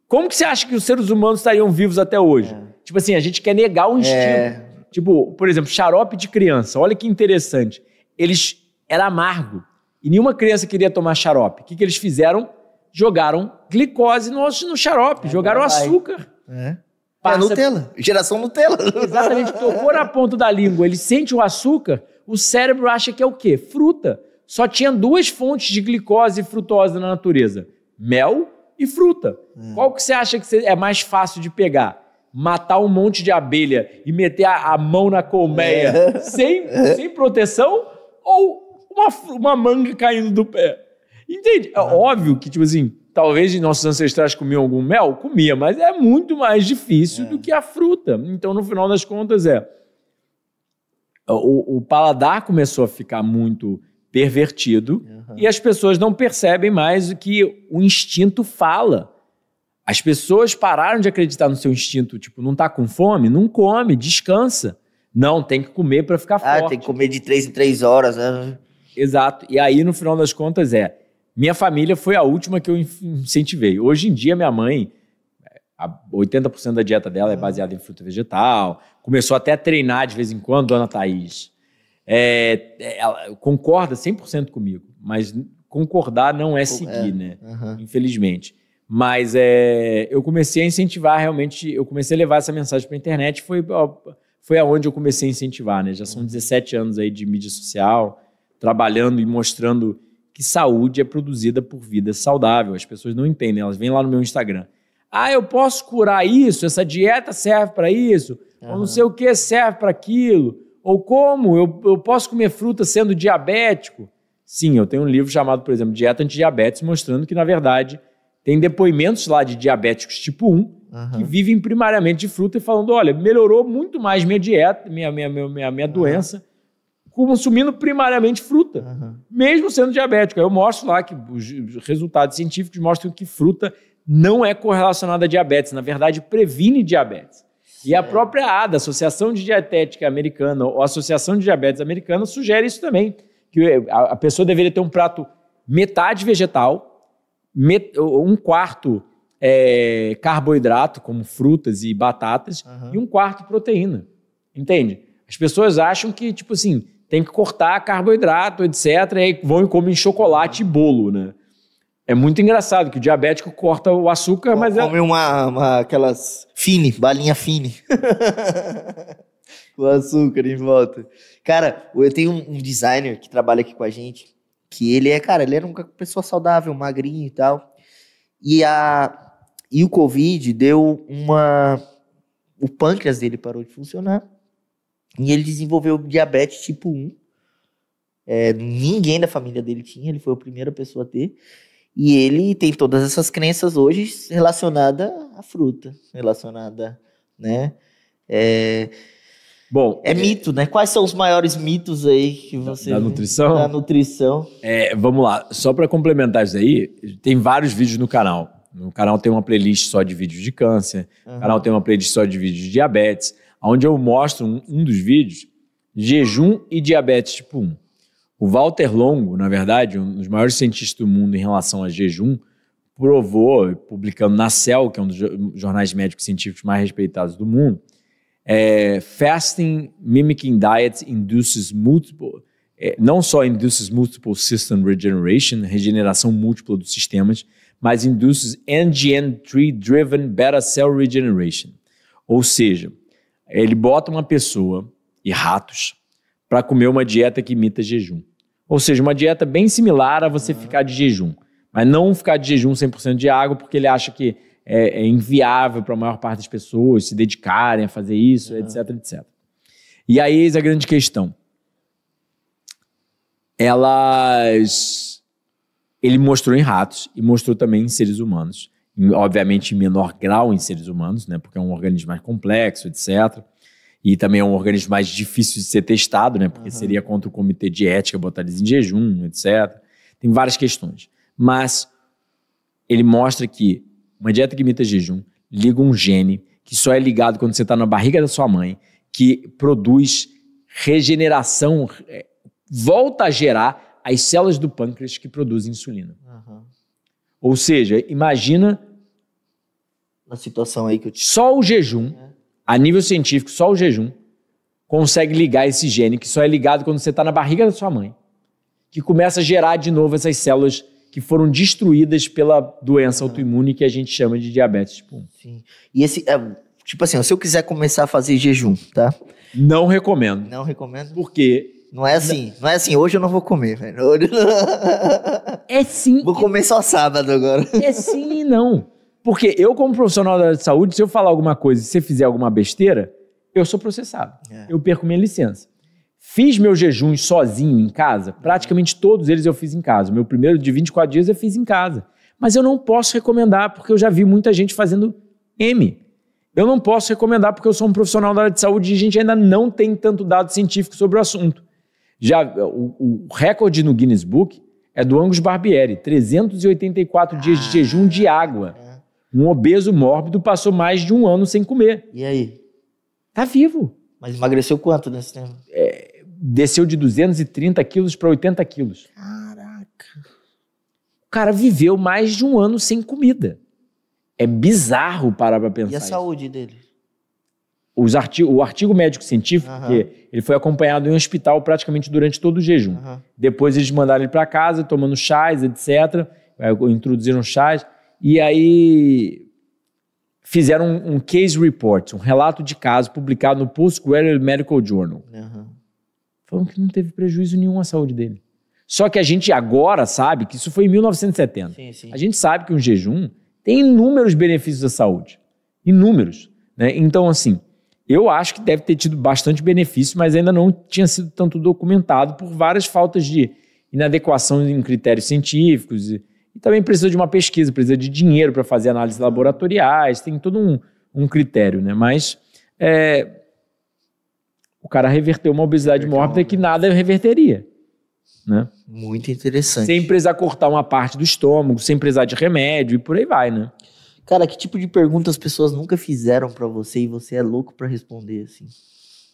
como que você acha que os seres humanos estariam vivos até hoje? É. Tipo assim, a gente quer negar o é. instinto. É. Tipo, por exemplo, xarope de criança. Olha que interessante. Eles. Era amargo e nenhuma criança queria tomar xarope, o que, que eles fizeram? Jogaram glicose no, no xarope, é, jogaram açúcar. É. é Passa... É Nutella, geração Nutella. Exatamente, tocou na ponta da língua, ele sente o açúcar, o cérebro acha que é o quê? Fruta. Só tinha duas fontes de glicose e frutose na natureza, mel e fruta. Hum. Qual que você acha que é mais fácil de pegar? Matar um monte de abelha e meter a, a mão na colmeia é. sem, sem proteção ou uma, uma manga caindo do pé. Entende? É óbvio que, tipo assim, talvez nossos ancestrais comiam algum mel, comia, mas é muito mais difícil é. do que a fruta. Então, no final das contas, é. O, o paladar começou a ficar muito pervertido uhum. e as pessoas não percebem mais o que o instinto fala. As pessoas pararam de acreditar no seu instinto, tipo, não tá com fome? Não come, descansa. Não, tem que comer para ficar ah, forte. Ah, tem que comer de três em três horas, né? Exato. E aí, no final das contas, é. Minha família foi a última que eu incentivei. Hoje em dia, minha mãe, 80% da dieta dela é baseada em fruta vegetal. Começou até a treinar de vez em quando, dona Thaís. É, é, ela concorda 100% comigo, mas concordar não é seguir, é, né? Uhum. Infelizmente. Mas é, eu comecei a incentivar realmente, eu comecei a levar essa mensagem para a internet, foi, foi aonde eu comecei a incentivar, né? Já são 17 uhum. anos aí de mídia social, trabalhando e mostrando que saúde é produzida por vida saudável. As pessoas não entendem, elas vêm lá no meu Instagram. Ah, eu posso curar isso, essa dieta serve para isso, uhum. ou não sei o que serve para aquilo, ou como eu, eu posso comer fruta sendo diabético. Sim, eu tenho um livro chamado, por exemplo, Dieta Antidiabetes, mostrando que, na verdade, tem depoimentos lá de diabéticos tipo 1 uhum. que vivem primariamente de fruta e falando: olha, melhorou muito mais minha dieta, minha, minha, minha, minha, uhum. doença, consumindo primariamente fruta, uhum. mesmo sendo diabético. Eu mostro lá que os resultados científicos mostram que fruta não é correlacionada a diabetes, na verdade, previne diabetes. E a própria ADA, Associação de Dietética Americana, ou Associação de Diabetes Americana, sugere isso também, que eh, a pessoa deveria ter um prato metade vegetal, met um quarto é, carboidrato, como frutas e batatas, uhum. e um quarto proteína. Entende? As pessoas acham que, tipo assim, tem que cortar carboidrato, etc. E aí vão e comem chocolate e bolo, né? É muito engraçado que o diabético corta o açúcar, mas... É come uma, uma, aquelas fine, balinha fine. *laughs* o açúcar em volta. Cara, eu tenho um, um, designer que trabalha aqui com a gente, que ele é, cara, ele era uma pessoa saudável, magrinho e tal. E, a, e o Covid deu uma... O pâncreas dele parou de funcionar. E ele desenvolveu diabetes tipo 1. É, ninguém da família dele tinha, ele foi a primeira pessoa a ter. E ele tem todas essas crenças hoje relacionada à fruta, relacionada, né? É, Bom, é, é- mito, né? Quais são os maiores mitos aí que você da nutrição? Da nutrição. É, vamos lá. Só para complementar isso aí, tem vários vídeos no canal. No canal tem uma playlist só de vídeos de câncer. Uhum. No canal tem uma playlist só de vídeos de diabetes onde eu mostro um, um dos vídeos, jejum e diabetes tipo 1. O Walter Longo, na verdade, um dos maiores cientistas do mundo em relação a jejum, provou, publicando na Cell, que é um dos jornais médicos científicos mais respeitados do mundo, é, fasting mimicking diet induces multiple, é, não só induces multiple system regeneration, regeneração múltipla dos sistemas, mas induces NGN3-driven beta cell regeneration. Ou seja, ele bota uma pessoa e ratos para comer uma dieta que imita jejum. Ou seja, uma dieta bem similar a você uhum. ficar de jejum, mas não ficar de jejum 100% de água, porque ele acha que é, é inviável para a maior parte das pessoas se dedicarem a fazer isso, uhum. etc, etc. E aí eis a grande questão. Elas. Ele mostrou em ratos e mostrou também em seres humanos obviamente em menor grau em seres humanos, né? Porque é um organismo mais complexo, etc. E também é um organismo mais difícil de ser testado, né? Porque uhum. seria contra o comitê de ética botar eles em jejum, etc. Tem várias questões. Mas ele mostra que uma dieta que imita jejum liga um gene que só é ligado quando você está na barriga da sua mãe, que produz regeneração, é, volta a gerar as células do pâncreas que produzem insulina. Uhum. Ou seja, imagina. Na situação aí que eu te. Só o jejum, é. a nível científico, só o jejum consegue ligar esse gene, que só é ligado quando você está na barriga da sua mãe, que começa a gerar de novo essas células que foram destruídas pela doença autoimune que a gente chama de diabetes tipo 1. Sim. E esse. É, tipo assim, se eu quiser começar a fazer jejum, tá? Não recomendo. Não recomendo. Porque não é assim, não é assim, hoje eu não vou comer, velho. *laughs* É sim. Vou comer só sábado agora. *laughs* É sim e não. Porque eu, como profissional da área de saúde, se eu falar alguma coisa e você fizer alguma besteira, eu sou processado. É. Eu perco minha licença. Fiz meus jejuns sozinho em casa, praticamente todos eles eu fiz em casa. Meu primeiro de 24 dias eu fiz em casa. Mas eu não posso recomendar, porque eu já vi muita gente fazendo M. Eu não posso recomendar porque eu sou um profissional da área de saúde e a gente ainda não tem tanto dado científico sobre o assunto. Já o, o recorde no Guinness Book é do Angus Barbieri, 384 ah, dias de jejum de ah, água. É. Um obeso mórbido passou mais de um ano sem comer. E aí? Tá vivo. Mas emagreceu quanto nesse tempo? É, desceu de 230 quilos para 80 quilos. Caraca. O cara viveu mais de um ano sem comida. É bizarro parar pra pensar. E a saúde dele? os o artigo médico-científico, uhum. que ele foi acompanhado em um hospital praticamente durante todo o jejum. Uhum. Depois eles mandaram ele para casa, tomando chás, etc. É, introduziram chás. E aí fizeram um, um case report, um relato de caso publicado no Postgraduate Medical Journal. Uhum. Falando que não teve prejuízo nenhum à saúde dele. Só que a gente agora sabe que isso foi em 1970. Sim, sim. A gente sabe que um jejum tem inúmeros benefícios à saúde. Inúmeros. Né? Então, assim, eu acho que deve ter tido bastante benefício, mas ainda não tinha sido tanto documentado por várias faltas de inadequação em critérios científicos. E, e também precisa de uma pesquisa, precisa de dinheiro para fazer análises laboratoriais, tem todo um, um critério, né? Mas é, o cara reverteu uma obesidade mórbida que nada reverteria. Né? Muito interessante. Sem precisar cortar uma parte do estômago, sem precisar de remédio e por aí vai, né? Cara, que tipo de pergunta as pessoas nunca fizeram para você e você é louco para responder assim?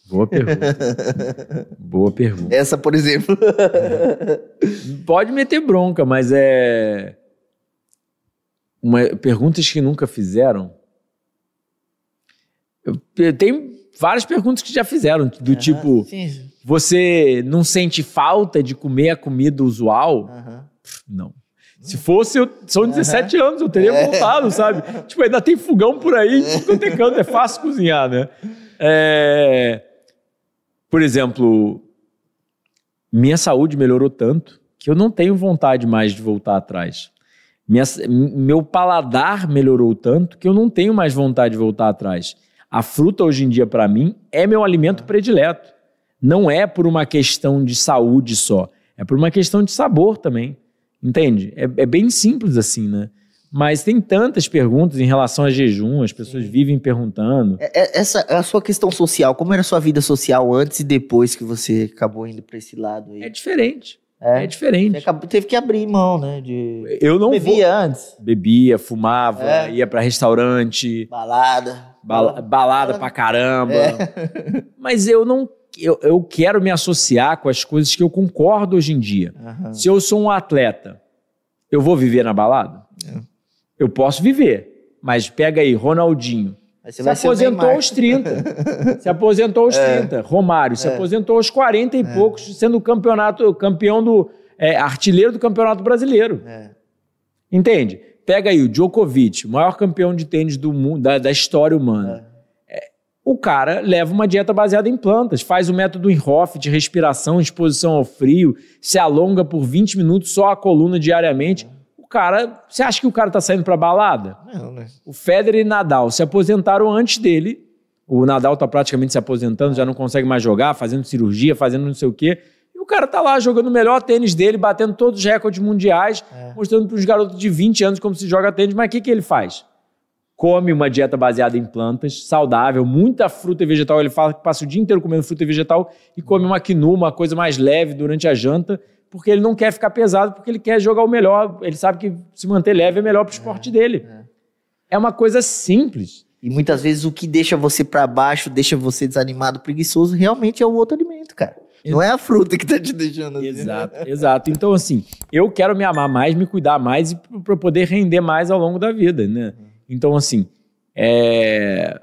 Boa pergunta. *laughs* Boa pergunta. Essa, por exemplo. É. Pode meter bronca, mas é uma perguntas que nunca fizeram. Tem várias perguntas que já fizeram do uhum, tipo sim. você não sente falta de comer a comida usual? Uhum. Não. Se fosse, eu, são 17 anos, eu teria é. voltado, sabe? *laughs* Tipo, ainda tem fogão por aí, tudo tem é canto, é fácil cozinhar, né? É, por exemplo, minha saúde melhorou tanto que eu não tenho vontade mais de voltar atrás. Minha, meu paladar melhorou tanto que eu não tenho mais vontade de voltar atrás. A fruta hoje em dia, para mim, é meu alimento ah. predileto. Não é por uma questão de saúde só, é por uma questão de sabor também. Entende? É, é, bem simples assim, né? Mas tem tantas perguntas em relação a jejum, as pessoas Sim. vivem perguntando. É, é, essa a sua questão social, como era a sua vida social antes e depois que você acabou indo para esse lado aí? É diferente. É, é diferente. Acabou, teve que abrir mão, né? De... Eu não bebia vou... antes. Bebia, fumava, é. ia para restaurante. Balada. Bala, balada, balada pra caramba. É. Mas eu não eu, eu quero me associar com as coisas que eu concordo hoje em dia. Uhum. Se eu sou um atleta, eu vou viver na balada? É. Eu posso viver, mas pega aí, Ronaldinho. Se aposentou aos 30. *laughs* se aposentou aos é. 30. Romário é. se aposentou aos 40 e é. poucos, sendo campeonato, campeão do. É, artilheiro do campeonato brasileiro. É. Entende? Pega aí o Djokovic, maior campeão de tênis do mundo, da, da história humana. É o cara leva uma dieta baseada em plantas, faz o método Inhoff de respiração, exposição ao frio, se alonga por 20 minutos só a coluna diariamente. O cara, você acha que o cara tá saindo para balada? Não, né? O Federer e Nadal se aposentaram antes dele. O Nadal tá praticamente se aposentando, já não consegue mais jogar, fazendo cirurgia, fazendo não sei o quê. E o cara tá lá jogando o melhor tênis dele, batendo todos os recordes mundiais, é. mostrando para os garotos de 20 anos como se joga tênis, mas o que, que ele faz? come uma dieta baseada em plantas, saudável, muita fruta e vegetal. Ele fala que passa o dia inteiro comendo fruta e vegetal e come uma quinoa, uma coisa mais leve durante a janta, porque ele não quer ficar pesado, porque ele quer jogar o melhor. Ele sabe que se manter leve é melhor para o esporte é, dele. É. é uma coisa simples. E muitas vezes o que deixa você para baixo, deixa você desanimado, preguiçoso, realmente é o outro alimento, cara. Não é a fruta que tá te deixando assim. Exato, exato. Então, assim, eu quero me amar mais, me cuidar mais e para poder render mais ao longo da vida, né? Uhum. Então, assim, é,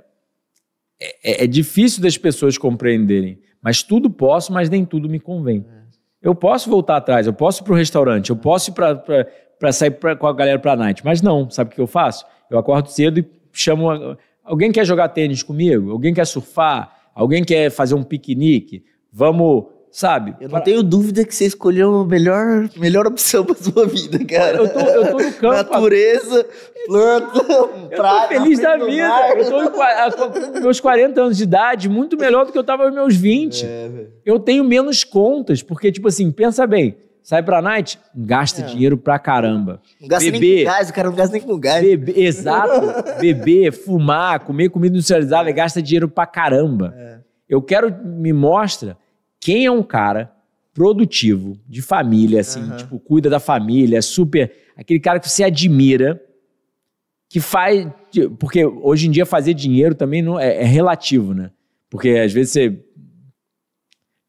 é, é difícil das pessoas compreenderem. Mas tudo posso, mas nem tudo me convém. É. Eu posso voltar atrás, eu posso ir para o restaurante, eu é. posso ir para sair pra, com a galera para a night. Mas não, sabe o que eu faço? Eu acordo cedo e chamo. A, alguém quer jogar tênis comigo? Alguém quer surfar? Alguém quer fazer um piquenique? Vamos sabe? Eu não pra... tenho dúvida que você escolheu a melhor, melhor opção pra sua vida, cara. Eu tô, eu tô no campo. Natureza, planta, eu praia. Eu tô feliz da vida. Eu tô com meus 40 anos de idade, muito melhor do que eu tava nos meus 20. É, eu tenho menos contas, porque, tipo assim, pensa bem. Sai pra night, gasta é. dinheiro pra caramba. Não gasta Beber, nem com gás, o cara não gasta nem com gás. exato. *laughs* Beber, fumar, comer comida industrializada, gasta dinheiro pra caramba. É. Eu quero, me mostra quem é um cara produtivo, de família, assim, uhum. tipo, cuida da família, é super. Aquele cara que você admira, que faz. Porque hoje em dia fazer dinheiro também não é, é relativo, né? Porque às vezes você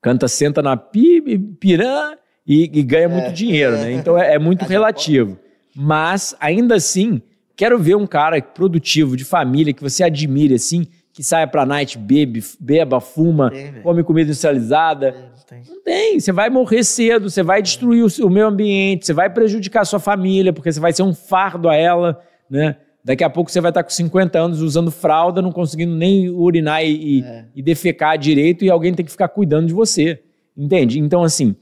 canta, senta na pi, pirã e, e ganha é, muito dinheiro, né? Então é, é *laughs* muito relativo. Mas, ainda assim, quero ver um cara produtivo, de família, que você admire, assim, que saia pra night, bebe, beba, fuma, come comida industrializada. não, tem. não, tem. Você vai morrer cedo, você vai destruir o, o meio ambiente, você vai prejudicar a sua família, porque você vai ser um fardo a ela, né? Daqui a pouco você vai estar tá com 50 anos usando fralda, não conseguindo nem urinar e, é. e defecar direito, e alguém tem que ficar cuidando de você. Entende? Então, assim,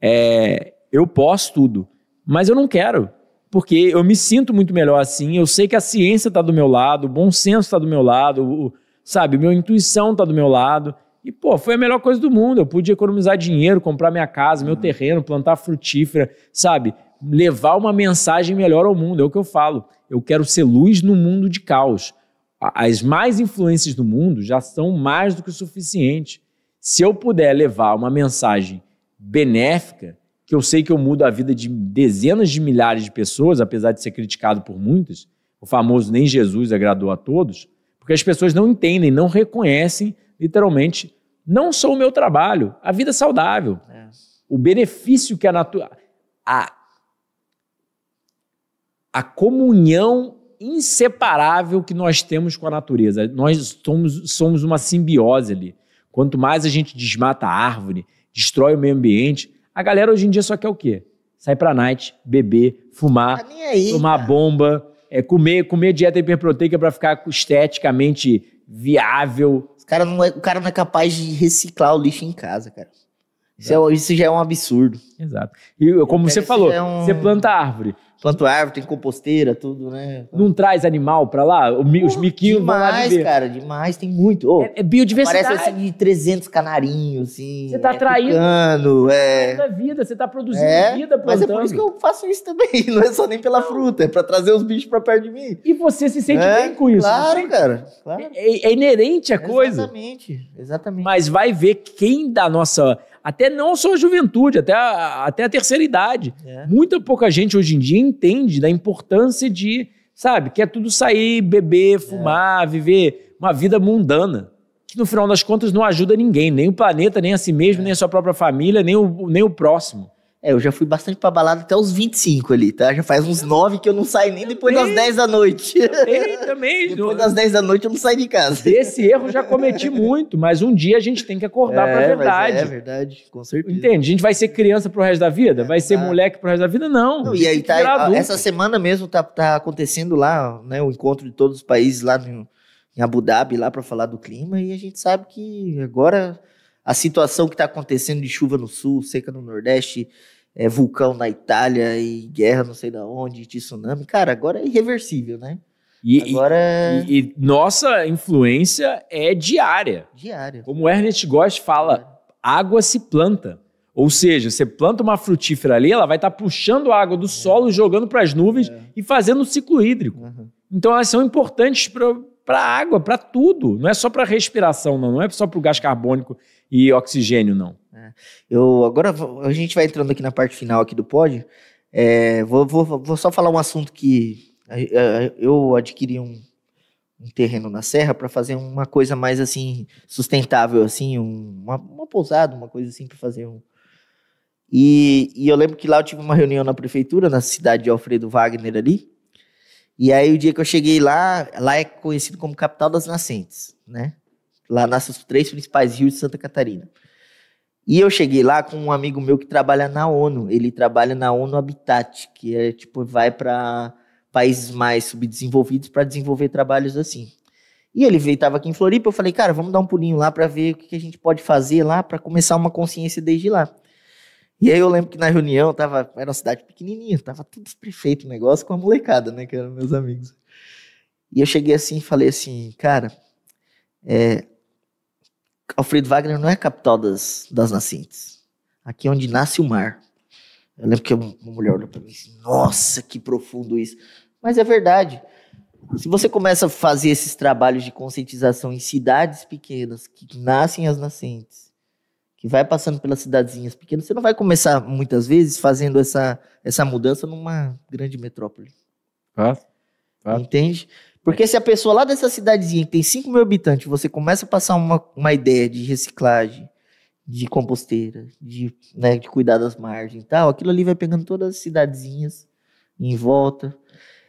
é, eu posso tudo, mas eu não quero porque eu me sinto muito melhor assim. Eu sei que a ciência está do meu lado, o bom senso está do meu lado, sabe? Minha intuição tá do meu lado. E, pô, foi a melhor coisa do mundo. Eu pude economizar dinheiro, comprar minha casa, meu uhum. terreno, plantar frutífera, sabe? Levar uma mensagem melhor ao mundo. É o que eu falo. Eu quero ser luz no mundo de caos. As mais influências do mundo já são mais do que o suficiente. Se eu puder levar uma mensagem benéfica, que eu sei que eu mudo a vida de dezenas de milhares de pessoas, apesar de ser criticado por muitas, o famoso nem Jesus agradou a todos, porque as pessoas não entendem, não reconhecem, literalmente, não só o meu trabalho, a vida saudável. É. O benefício que a natureza. A, a comunhão inseparável que nós temos com a natureza. Nós somos, somos uma simbiose ali. Quanto mais a gente desmata a árvore, destrói o meio ambiente, a galera hoje em dia só quer o quê? Sai pra night, beber, fumar, ah, aí, tomar cara. bomba é, comer, comer dieta hiperproteica para ficar esteticamente viável. O cara, não é, o cara não é capaz de reciclar o lixo em casa, cara. Isso, é, isso, já é um absurdo. Exato. E como você falou, é um... você planta árvore. Planta árvore, tem composteira, tudo, né? Não traz animal pra lá? Os Porra, miquinhos demais, vão lá Demais, cara, demais. Tem muito. Oh, é, é, biodiversidade. Parece assim de 300 canarinhos, assim. Você tá é traindo. Tucano, é... Da vida, você tá produzindo é, vida, plantando. Mas é por isso que eu faço isso também. *laughs* Não é só nem pela fruta, é pra trazer os bichos pra perto de mim. E você se sente é, bem com isso. Claro, você... cara. Claro. É, é inerente a coisa. Exatamente, exatamente. Mas vai ver quem da nossa até não só a juventude, até a, até a terceira idade. É. Muita pouca gente hoje em dia entende da importância de, sabe, quer é tudo sair, beber, é. fumar, é. viver uma vida mundana. Que no final das contas não ajuda ninguém, nem o planeta, nem a si mesmo, é. nem a sua própria família, nem o, nem o próximo. É, eu já fui bastante pra balada até os 25 ali, tá? Já faz uns 9 que eu não saio nem depois também, das 10 da noite. Também, *laughs* também. depois das 10 da noite eu não saio de casa. Esse erro eu já cometi muito, mas um dia a gente tem que acordar é, pra é verdade. é verdade, com certeza. Entende? A gente vai ser criança pro resto da vida? É, vai ser tá. moleque pro resto da vida? Não. não e aí tá, essa semana mesmo tá, tá acontecendo lá, né, o encontro de todos os países lá no, em Abu Dhabi lá para falar do clima e a gente sabe que agora a situação que está acontecendo de chuva no sul, seca no nordeste, é, vulcão na Itália e guerra não sei da onde, tsunami. Cara, agora é irreversível, né? E, Agora... É e, e, nossa influência é diária. Diária. Como Ernest Goss fala, água se planta. Ou seja, você planta uma frutífera ali, ela vai estar tá puxando a água do é. solo, jogando para as nuvens é. e fazendo um ciclo hídrico. Uhum. Então elas são importantes para a água, para tudo. Não é só para a respiração, não. Não é só para o gás carbônico e oxigênio, não. Eu agora a gente vai entrando aqui na parte final aqui do pod. É, vou, vou, vou só falar um assunto que eu adquiri um, um terreno na serra para fazer uma coisa mais assim sustentável, assim um, uma, uma pousada, uma coisa assim para fazer um. E, e eu lembro que lá eu tive uma reunião na prefeitura, na cidade de Alfredo Wagner ali. E aí o dia que eu cheguei lá, lá é conhecido como capital das nascentes, né? Lá nascem os três principais rios de Santa Catarina. E eu cheguei lá com um amigo meu que trabalha na ONU. Ele trabalha na ONU Habitat, que é tipo, vai para países mais subdesenvolvidos para desenvolver trabalhos assim. E ele veio, estava aqui em Floripa, eu falei, cara, vamos dar um pulinho lá para ver o que, que a gente pode fazer lá para começar uma consciência desde lá. E aí eu lembro que na reunião tava, era uma cidade pequenininha, tava tudo prefeito, negócio com a molecada, né, que eram meus amigos. E eu cheguei assim e falei assim, cara, é, Alfredo Wagner não é a capital das, das nascentes. Aqui é onde nasce o mar. Eu lembro que uma mulher olhou para mim e disse, nossa, que profundo isso. Mas é verdade. Se você começa a fazer esses trabalhos de conscientização em cidades pequenas, que nascem as nascentes, que vai passando pelas cidadezinhas pequenas, você não vai começar muitas vezes fazendo essa, essa mudança numa grande metrópole. Ah, ah. Entende? Porque se a pessoa lá dessa cidadezinha que tem 5 mil habitantes, você começa a passar uma, uma ideia de reciclagem, de composteira, de, né, de cuidar das margens e tal, aquilo ali vai pegando todas as cidadezinhas em volta.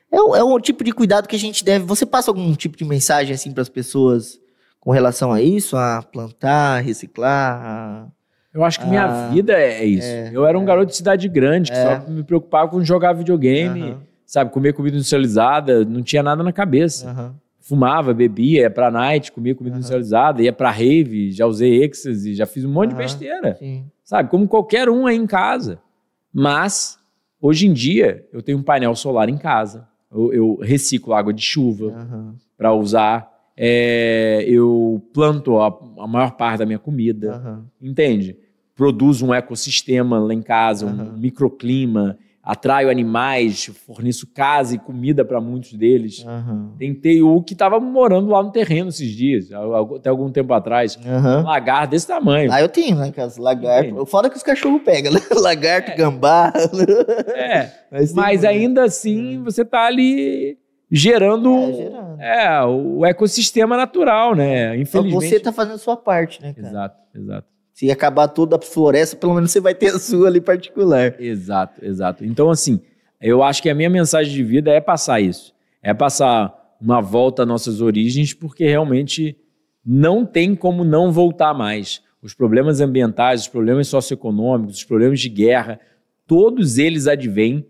É, é um tipo de cuidado que a gente deve. Você passa algum tipo de mensagem assim para as pessoas com relação a isso, a plantar, reciclar? A... Eu acho que minha ah, vida é isso. É, eu era um é. garoto de cidade grande que é. só me preocupava com jogar videogame. Uhum sabe, comer comida industrializada, não tinha nada na cabeça. Uhum. Fumava, bebia, ia pra night, comia comida uhum. industrializada, ia pra rave, já usei êxtase, já fiz um monte uhum. de besteira. Sim. Sabe, como qualquer um aí em casa. Mas, hoje em dia, eu tenho um painel solar em casa. Eu, eu reciclo água de chuva uhum. para usar. É, eu planto a, a, maior parte da minha comida. Entende? Produzo um ecossistema lá em casa, um microclima atraio animais, forneço casa e comida para muitos deles. Uhum. Tentei o que estava morando lá no terreno esses dias, até algum tempo atrás. Uhum. Um lagarto desse tamanho. Ah, eu tenho né, lagarto. Fora que os cachorros pegam, né? *laughs* Lagarto, é. gambá. É, *laughs* mas, mas né? ainda assim hum. você está ali gerando, é, gerando. É, o ecossistema natural, né? Infelizmente. Então você está fazendo a sua parte, né, cara? Exato, exato. Se acabar toda a floresta, pelo menos você vai ter a sua ali particular. Exato, exato. Então, assim, eu acho que a minha mensagem de vida é passar isso. É passar uma volta às nossas origens, porque realmente não tem como não voltar mais. Os problemas ambientais, os problemas socioeconômicos, os problemas de guerra, todos eles advêm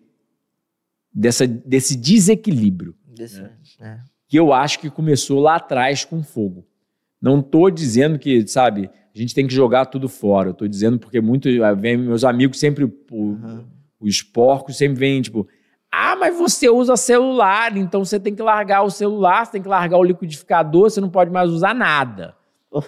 dessa, desse desequilíbrio. Desse, né? é. Que eu acho que começou lá atrás com fogo. Não estou dizendo que, sabe, a gente tem que jogar tudo fora. Eu tô dizendo porque muito. Eh, vem, meus amigos sempre. O, uhum. Os porcos sempre vêm, tipo. Ah, mas você usa celular, então você tem que largar o celular, você tem que largar o liquidificador, você não pode mais usar nada. Oh.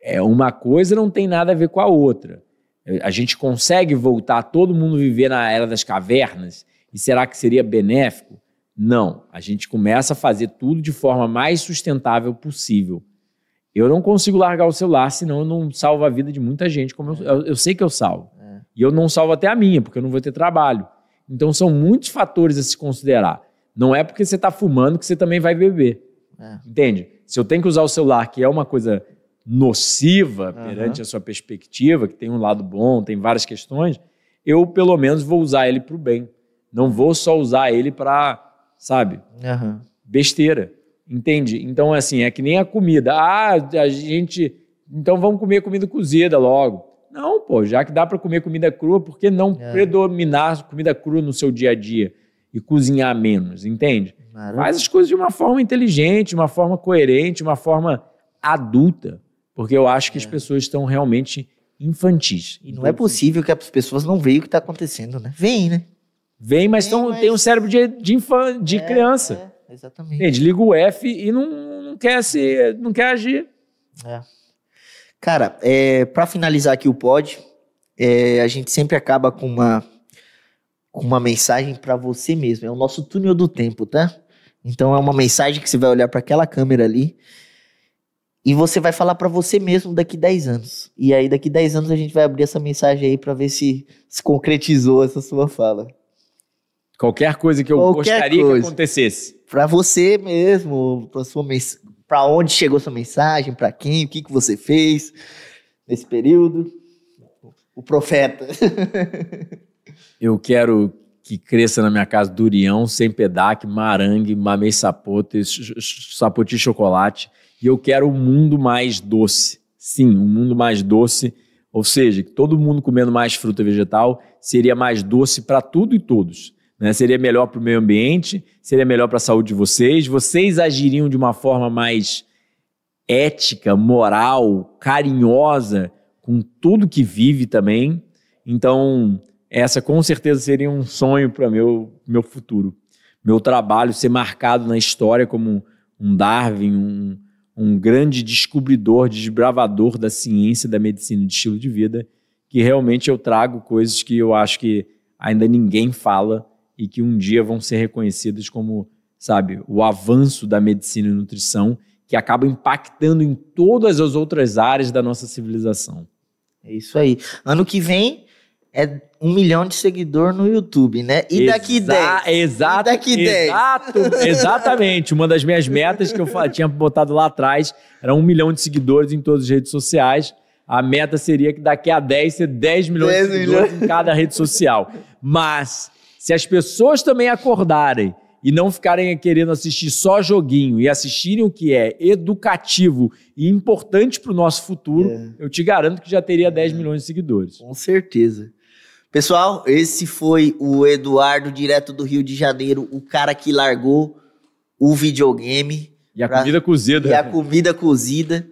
É uma coisa não tem nada a ver com a outra. É, a gente consegue voltar todo mundo viver na era das cavernas e será que seria benéfico? Não, a gente começa a fazer tudo de forma mais sustentável possível. Eu não consigo largar o celular, senão eu não salvo a vida de muita gente, como eu, é. eu, eu sei que eu salvo. É. E eu não salvo até a minha, porque eu não vou ter trabalho. Então são muitos fatores a se considerar. Não é porque você está fumando que você também vai beber. É. Entende? Se eu tenho que usar o celular, que é uma coisa nociva uhum. perante a sua perspectiva, que tem um lado bom, tem várias questões, eu pelo menos vou usar ele para o bem. Não vou só usar ele para, sabe, uhum. besteira. Entende? Então, assim, é que nem a comida. Ah, a gente. Então vamos comer comida cozida logo. Não, pô, já que dá para comer comida crua, por que não é. predominar comida crua no seu dia a dia e cozinhar menos, entende? Maravilha. Faz as coisas de uma forma inteligente, uma forma coerente, uma forma adulta, porque eu acho que é. as pessoas estão realmente infantis. E não é possível que as pessoas não vejam o que está acontecendo, né? Vem, né? Vem, mas, Vem, tão, mas... tem um cérebro de, de, infan... de é, criança. É exatamente. Desliga Liga o F e não, não quer se, não quer agir. É. Cara, é, para finalizar aqui o pod, é, a gente sempre acaba com uma com uma mensagem para você mesmo. É o nosso túnel do tempo, tá? Então é uma mensagem que você vai olhar para aquela câmera ali e você vai falar para você mesmo daqui 10 anos. E aí daqui 10 anos a gente vai abrir essa mensagem aí para ver se se concretizou essa sua fala. Qualquer coisa que eu Qualquer gostaria coisa. que acontecesse para você mesmo, para sua para onde chegou sua mensagem, para quem, o que, que você fez nesse período. O profeta. *laughs* Eu quero que cresça na minha casa durião, sem pedaço, marangue, mamei sapoto, sapoti chocolate. E eu quero um mundo mais doce. Sim, um mundo mais doce. Ou seja, que todo mundo comendo mais fruta vegetal seria mais doce para tudo e todos. Né? Seria melhor para o meio ambiente, seria melhor para a saúde de vocês. Vocês agiriam de uma forma mais ética, moral, carinhosa com tudo que vive também. Então, essa com certeza seria um sonho para meu meu futuro. Meu trabalho ser marcado na história como um Darwin, um, um grande descobridor, desbravador da ciência, da medicina e de estilo de vida, que realmente eu trago coisas que eu acho que ainda ninguém fala e que um dia vão ser reconhecidas como, sabe, o avanço da medicina e nutrição que acaba impactando em todas as outras áreas da nossa civilização. É isso aí. Ano que vem é um milhão de seguidor no YouTube, né? E Exa daqui 10? Exato. daqui 10? Exato, exatamente. Uma das minhas metas que eu tinha botado lá atrás era um milhão de seguidores em todas as redes sociais. A meta seria que daqui a 10 ser 10 milhões 10 de seguidores milhões. em cada rede social. Mas se as pessoas também acordarem e não ficarem querendo assistir só joguinho e assistirem o que é educativo e importante para o nosso futuro, é. eu te garanto que já teria 10 é. milhões de seguidores. Com certeza. Pessoal, esse foi o Eduardo, direto do Rio de Janeiro, o cara que largou o videogame. E a pra... comida cozida. E a comida cozida.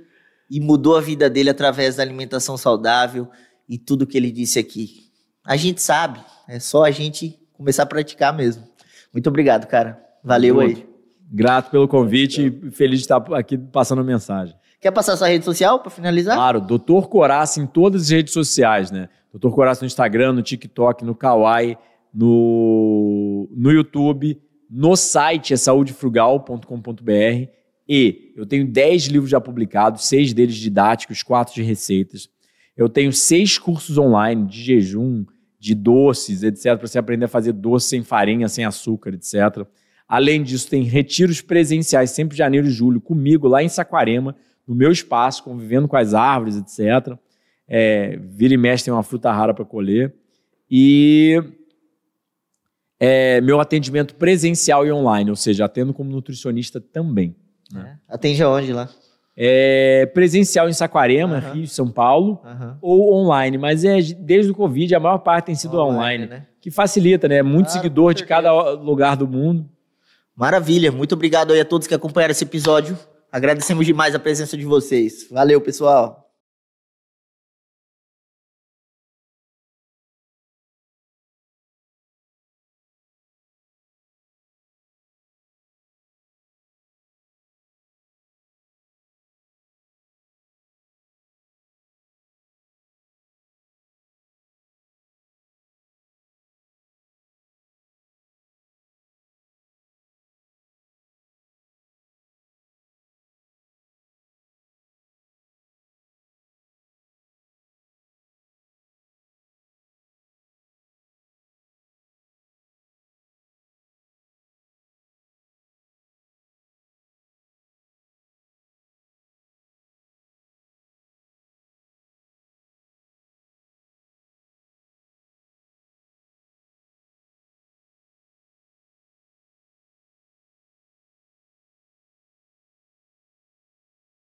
E mudou a vida dele através da alimentação saudável e tudo que ele disse aqui. A gente sabe, é só a gente começar a praticar mesmo. Muito obrigado, cara. Valeu Muito. aí. Grato pelo convite e feliz de estar aqui passando a mensagem. Quer passar sua rede social para finalizar? Claro, Dr. Coraça em todas as redes sociais, né? Dr. Coraça no Instagram, no TikTok, no Kawaii, no, no YouTube, no site é saudefrugal.com.br e eu tenho 10 livros já publicados, seis deles didáticos, quatro de receitas. Eu tenho seis cursos online de jejum, de doces, etc., para você aprender a fazer doce sem farinha, sem açúcar, etc. Além disso, tem retiros presenciais, sempre janeiro e julho, comigo lá em Saquarema, no meu espaço, convivendo com as árvores, etc. É, vira e mexe tem uma fruta rara para colher. E é, meu atendimento presencial e online, ou seja, atendo como nutricionista também. É. Atende aonde lá? É, presencial em Saquarema, uhum. Rio, São Paulo, ou online. Mas é, desde o Covid, a maior parte tem sido online, online né? que facilita, né? Muito claro, seguidor de cada lugar do mundo. Maravilha, muito obrigado aí a todos que acompanharam esse episódio. Agradecemos demais a presença de vocês. Valeu, pessoal.